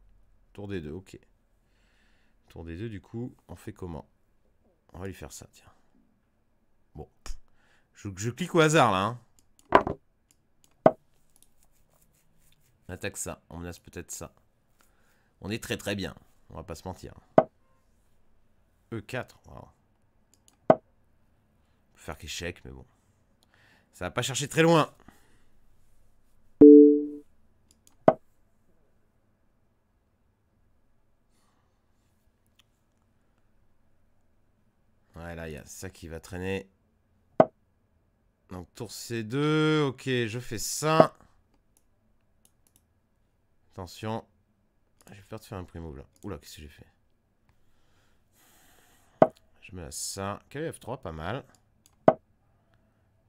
[SPEAKER 1] Tour des deux, ok. Tour des deux, du coup, on fait comment On va lui faire ça, tiens. Bon. Je, clique au hasard, là. Hein. On attaque ça. On menace peut-être ça. On est très très bien. On va pas se mentir. E4, waouh. Peut faire qu'échec, mais bon. Ça va pas chercher très loin. Ouais, là, il y a ça qui va traîner. Donc tour C2, ok, je fais ça. Attention. Ah, j'ai peur de faire un primo là. Oula, qu'est-ce que j'ai fait Je mets à ça. KF3, pas mal.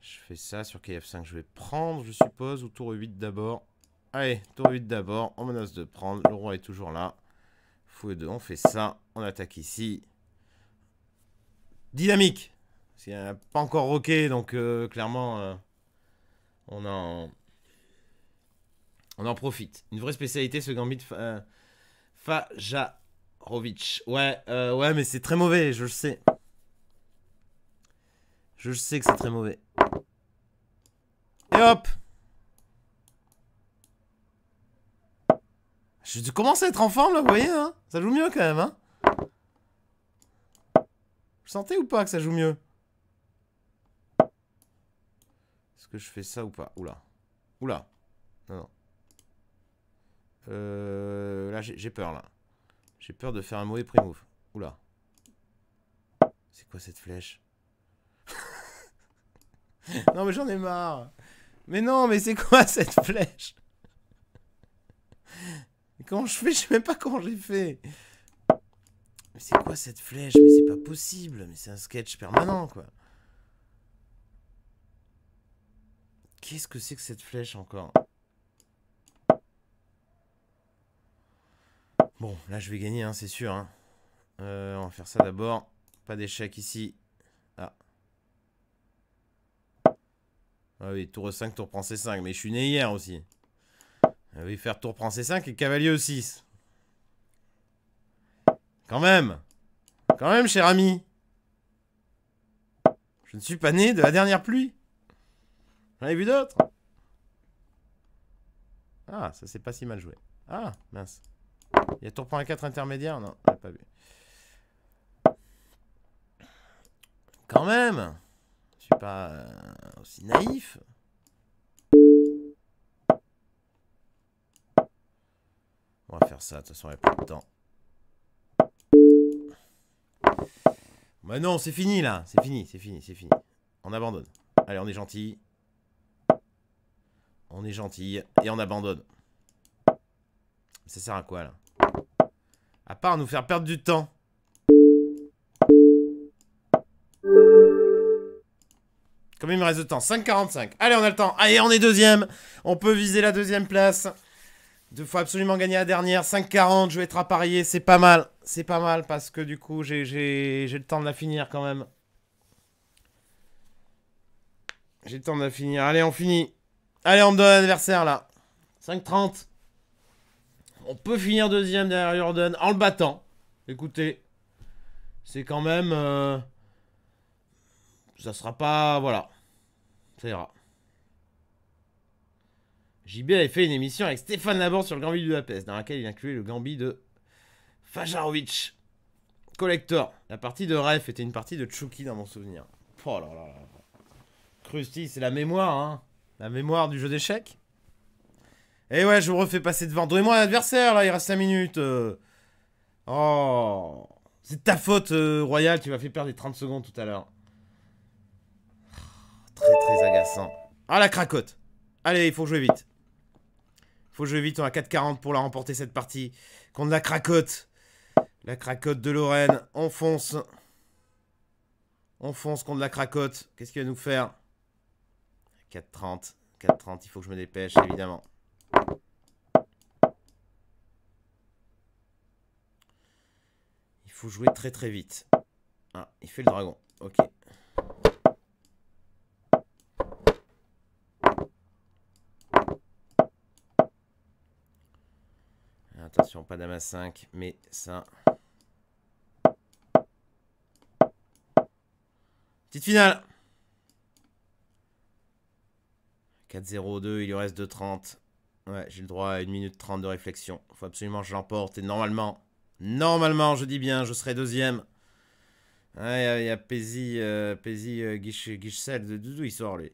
[SPEAKER 1] Je fais ça sur KF5, je vais prendre, je suppose, ou tour 8 d'abord. Allez, tour 8 d'abord, on menace de prendre, le roi est toujours là. Fou et 2, on fait ça, on attaque ici. Dynamique c'est pas encore rocké, donc euh, clairement, euh, on en... On en profite. Une vraie spécialité, ce gambit Fajarovic. Ouais, euh, ouais, mais c'est très mauvais, je le sais. Je sais que c'est très mauvais. Et hop Je commence à être en forme là, vous voyez, hein? Ça joue mieux quand même, hein Vous sentez ou pas que ça joue mieux Est-ce que je fais ça ou pas Oula. Oula. Non, non. Euh, là, j'ai peur, là. J'ai peur de faire un mauvais primove. Oula. C'est quoi cette flèche Non, mais j'en ai marre. Mais non, mais c'est quoi cette flèche Comment je fais Je sais même pas comment j'ai fait. Mais c'est quoi cette flèche Mais c'est pas possible. Mais c'est un sketch permanent, quoi. Qu'est-ce que c'est que cette flèche encore Bon, là je vais gagner, hein, c'est sûr. Hein. Euh, on va faire ça d'abord. Pas d'échec ici. Ah. Ah oui, tour 5 tour prend C5. Mais je suis né hier aussi. Ah oui, faire tour prend C5 et cavalier E6. Quand même Quand même, cher ami Je ne suis pas né de la dernière pluie J'en ai vu d'autres Ah, ça c'est pas si mal joué. Ah, mince. Il y a tour point 4 intermédiaire Non, j'ai pas vu. Quand même Je suis pas euh, aussi naïf. On va faire ça, de toute façon, il n'y a plus de temps. Mais bah non, c'est fini là, c'est fini, c'est fini, c'est fini. On abandonne. Allez, on est gentil. On est gentil et on abandonne. Ça sert à quoi, là À part nous faire perdre du temps. Combien il me reste de temps 5,45. Allez, on a le temps. Allez, on est deuxième. On peut viser la deuxième place. Deux fois absolument gagner la dernière. 5,40, je vais être à C'est pas mal. C'est pas mal parce que du coup, j'ai le temps de la finir quand même. J'ai le temps de la finir. Allez, on finit. Allez, on me donne l'adversaire là. 5-30. On peut finir deuxième derrière Jordan en le battant. Écoutez, c'est quand même... Euh, ça sera pas... Voilà. Ça ira. JB avait fait une émission avec Stéphane Laborde sur le Gambit du la dans laquelle il incluait le Gambit de Fajarovic. Collector. La partie de Ref était une partie de Chucky dans mon souvenir. Oh là là là. Krusty, c'est la mémoire, hein. La mémoire du jeu d'échecs Eh ouais, je vous refais passer devant. Donnez-moi un adversaire, là, il reste 5 minutes. Euh. Oh C'est ta faute, euh, Royal, tu m'as fait perdre les 30 secondes tout à l'heure. Oh, très, très agaçant. Ah, la cracotte Allez, il faut jouer vite. Il faut jouer vite, on a 4,40 pour la remporter, cette partie. Contre la cracotte La cracotte de Lorraine, on fonce on fonce contre la cracotte. Qu'est-ce qu'il va nous faire 4.30. 30 il faut que je me dépêche, évidemment. Il faut jouer très très vite. Ah, il fait le dragon. Ok. Attention, pas dame à 5, mais ça... Petite finale 4-0-2, il lui reste 2-30. Ouais, j'ai le droit à 1 minute 30 de réflexion. Faut absolument que je l'emporte. Et normalement, normalement, je dis bien, je serai deuxième. Il ouais, y, y, a Pézy, Pezy euh, euh il sort lui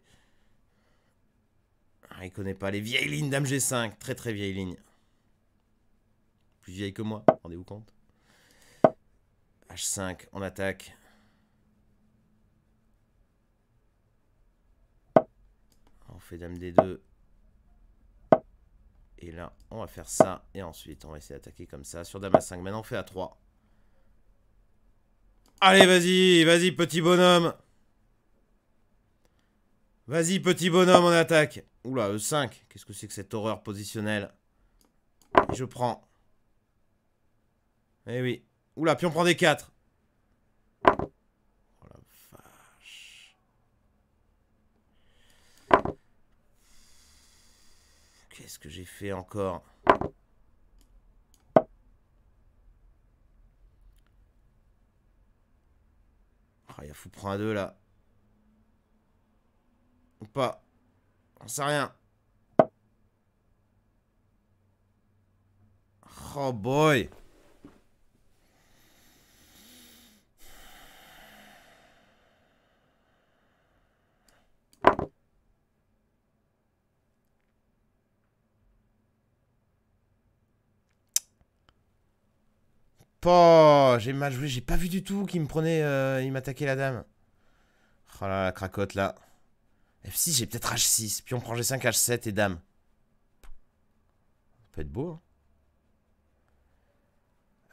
[SPEAKER 1] ah, Il connaît pas les vieilles lignes damg G5, très très vieilles lignes. Plus vieille que moi, rendez-vous compte. H5, on attaque. On fait dame D2. Et là, on va faire ça. Et ensuite, on va essayer d'attaquer comme ça. Sur dame A5. Maintenant, on fait A3. Allez, vas-y, vas-y, petit bonhomme. Vas-y, petit bonhomme, on attaque. Oula, E5. Euh, Qu'est-ce que c'est que cette horreur positionnelle Je prends. Eh oui. Oula, puis on prend des 4. Qu'est-ce que j'ai fait encore ah, il y a fou prendre un deux là. Ou pas. On sait rien. Oh boy Oh, j'ai mal joué, j'ai pas vu du tout qu'il me prenait, euh, il m'attaquait la dame. Oh là, la cracotte là. F6, j'ai peut-être H6, puis on prend G5, H7 et dame. Ça peut être beau. Hein.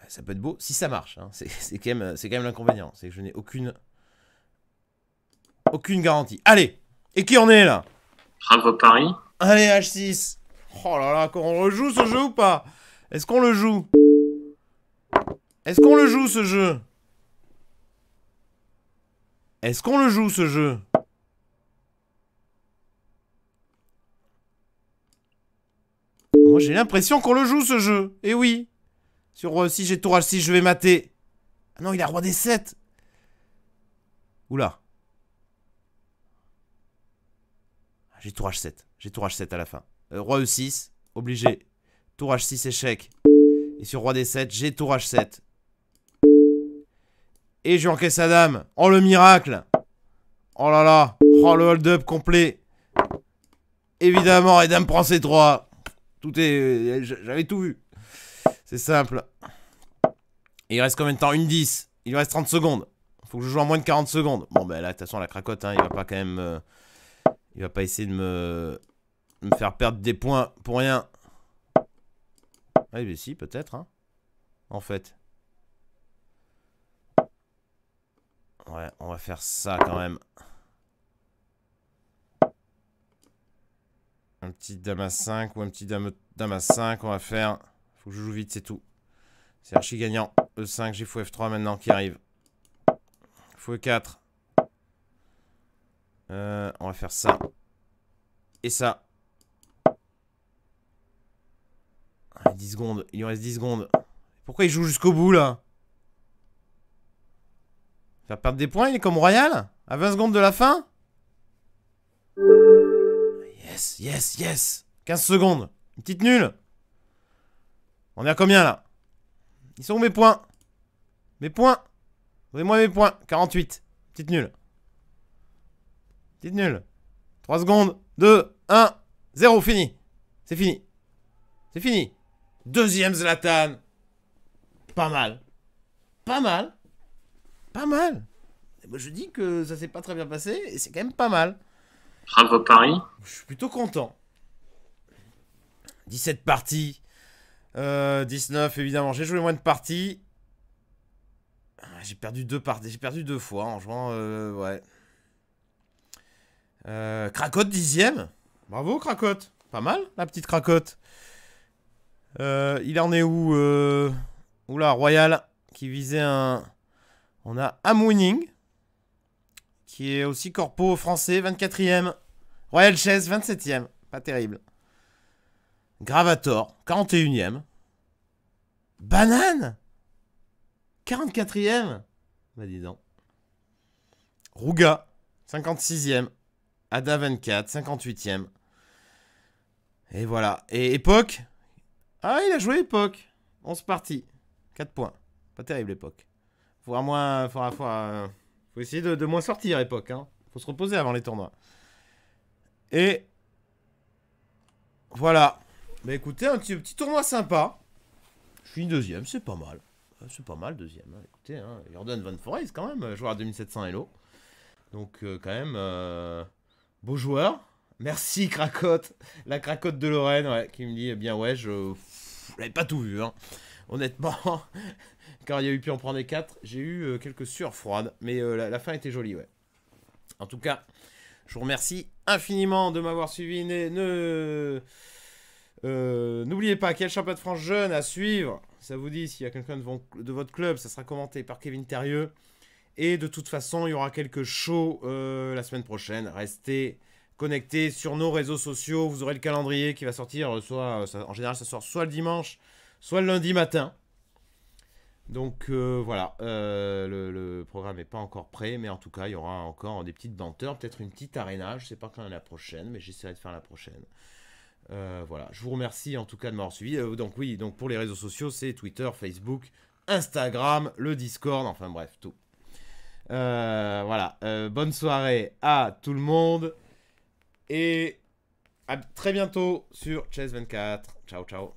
[SPEAKER 1] Ça peut être beau si ça marche. Hein. C'est quand même, l'inconvénient, c'est que je n'ai aucune, aucune garantie. Allez, et qui en est là Bravo Paris. Allez H6. Oh là là, on rejoue ce jeu ou pas Est-ce qu'on le joue est-ce qu'on le joue ce jeu Est-ce qu'on le joue ce jeu Moi j'ai l'impression qu'on le joue ce jeu. Eh oui. Sur Roi-E6, euh, j'ai tour H6, je vais mater. Ah non, il a roi des 7. Oula. Ah, j'ai tour H7. J'ai tour H7 à la fin. Euh, roi E6, obligé. Tour H6, échec. Et sur roi D7, j'ai tour H7. Et sa Adam Oh le miracle. Oh là là. Oh le hold-up complet. Évidemment, Adam prend ses trois. Tout est. Euh, j'avais tout vu. C'est simple. il reste combien de temps Une 10. Il reste 30 secondes. Faut que je joue en moins de 40 secondes. Bon, bah là, de toute façon, la cracotte, hein, il va pas quand même. Euh, il va pas essayer de me. me faire perdre des points pour rien. Ah, mais si, peut-être, hein. En fait. Ouais, on va faire ça quand même. Un petit dame à 5 ou un petit dame, dame à 5, on va faire... Faut que je joue vite, c'est tout. C'est archi gagnant. E5, j'ai fou F3 maintenant qui arrive. Fou E4. Euh, on va faire ça. Et ça. 10 secondes. Il lui reste 10 secondes. Pourquoi il joue jusqu'au bout, là tu vas perdre des points, il est comme Royal À 20 secondes de la fin Yes, yes, yes 15 secondes Une petite nulle On est à combien là Ils sont où mes points Mes points Donnez-moi mes points 48 Petite nulle Petite nulle 3 secondes 2, 1, 0, fini C'est fini C'est fini Deuxième Zlatan Pas mal Pas mal pas mal. moi, je dis que ça s'est pas très bien passé et c'est quand même pas mal. Bravo Paris. Je suis plutôt content. 17 parties. 19, euh, évidemment. J'ai joué moins de parties. Ah, j'ai perdu deux parties. J'ai perdu deux fois en jouant. Euh, ouais. Euh, Cracotte, dixième. Bravo, Cracotte. Pas mal, la petite Cracotte. Euh, il en est où Oula, Royal, qui visait un. On a Amwining, qui est aussi corpo français, 24e. Royal Chess, 27e. Pas terrible. Gravator, 41e. Banane 44e Bah dis donc. Ruga, 56e. Ada 24, 58e. Et voilà. Et époque Ah, il a joué époque. se parties. 4 points. Pas terrible époque. Faudra moins. faut essayer de, moins sortir, époque. Hein. Faut se reposer avant les tournois. Et. Voilà. mais bah écoutez, un petit, petit tournoi sympa. Je suis deuxième, c'est pas mal. Euh, c'est pas mal, deuxième. Hein. Écoutez, hein, Jordan Van Forest, quand même, joueur à 2700 Hello. Donc, euh, quand même, euh, beau joueur. Merci, Cracotte. La Cracotte de Lorraine, ouais, qui me dit, eh bien, ouais, je. n'avais pas tout vu, hein. Honnêtement il y a eu pu en prendre quatre. j'ai eu euh, quelques sueurs froides. Mais euh, la, fin était jolie, ouais. En tout cas, je vous remercie infiniment de m'avoir suivi. Ne... ne... Euh, n'oubliez pas quel championnat de France jeune à suivre. Ça vous dit, s'il y a quelqu'un de, de, votre club, ça sera commenté par Kevin Terrieux. Et de toute façon, il y aura quelques shows la semaine prochaine. Restez connectés sur nos réseaux sociaux. Vous aurez le calendrier qui va sortir, soit, en général, ça sort soit le dimanche, soit le lundi matin. Donc euh, voilà, euh, le, programme n'est pas encore prêt, mais en tout cas, il y aura encore des petites denteurs, peut-être une petite arénage, je ne sais pas quand est la prochaine, mais j'essaierai de faire la prochaine. Euh, voilà, je vous remercie en tout cas de m'avoir suivi. donc oui, donc pour les réseaux sociaux, c'est Twitter, Facebook, Instagram, le Discord, enfin bref, tout. voilà, bonne soirée à tout le monde et à très bientôt sur Chess24. Ciao, ciao.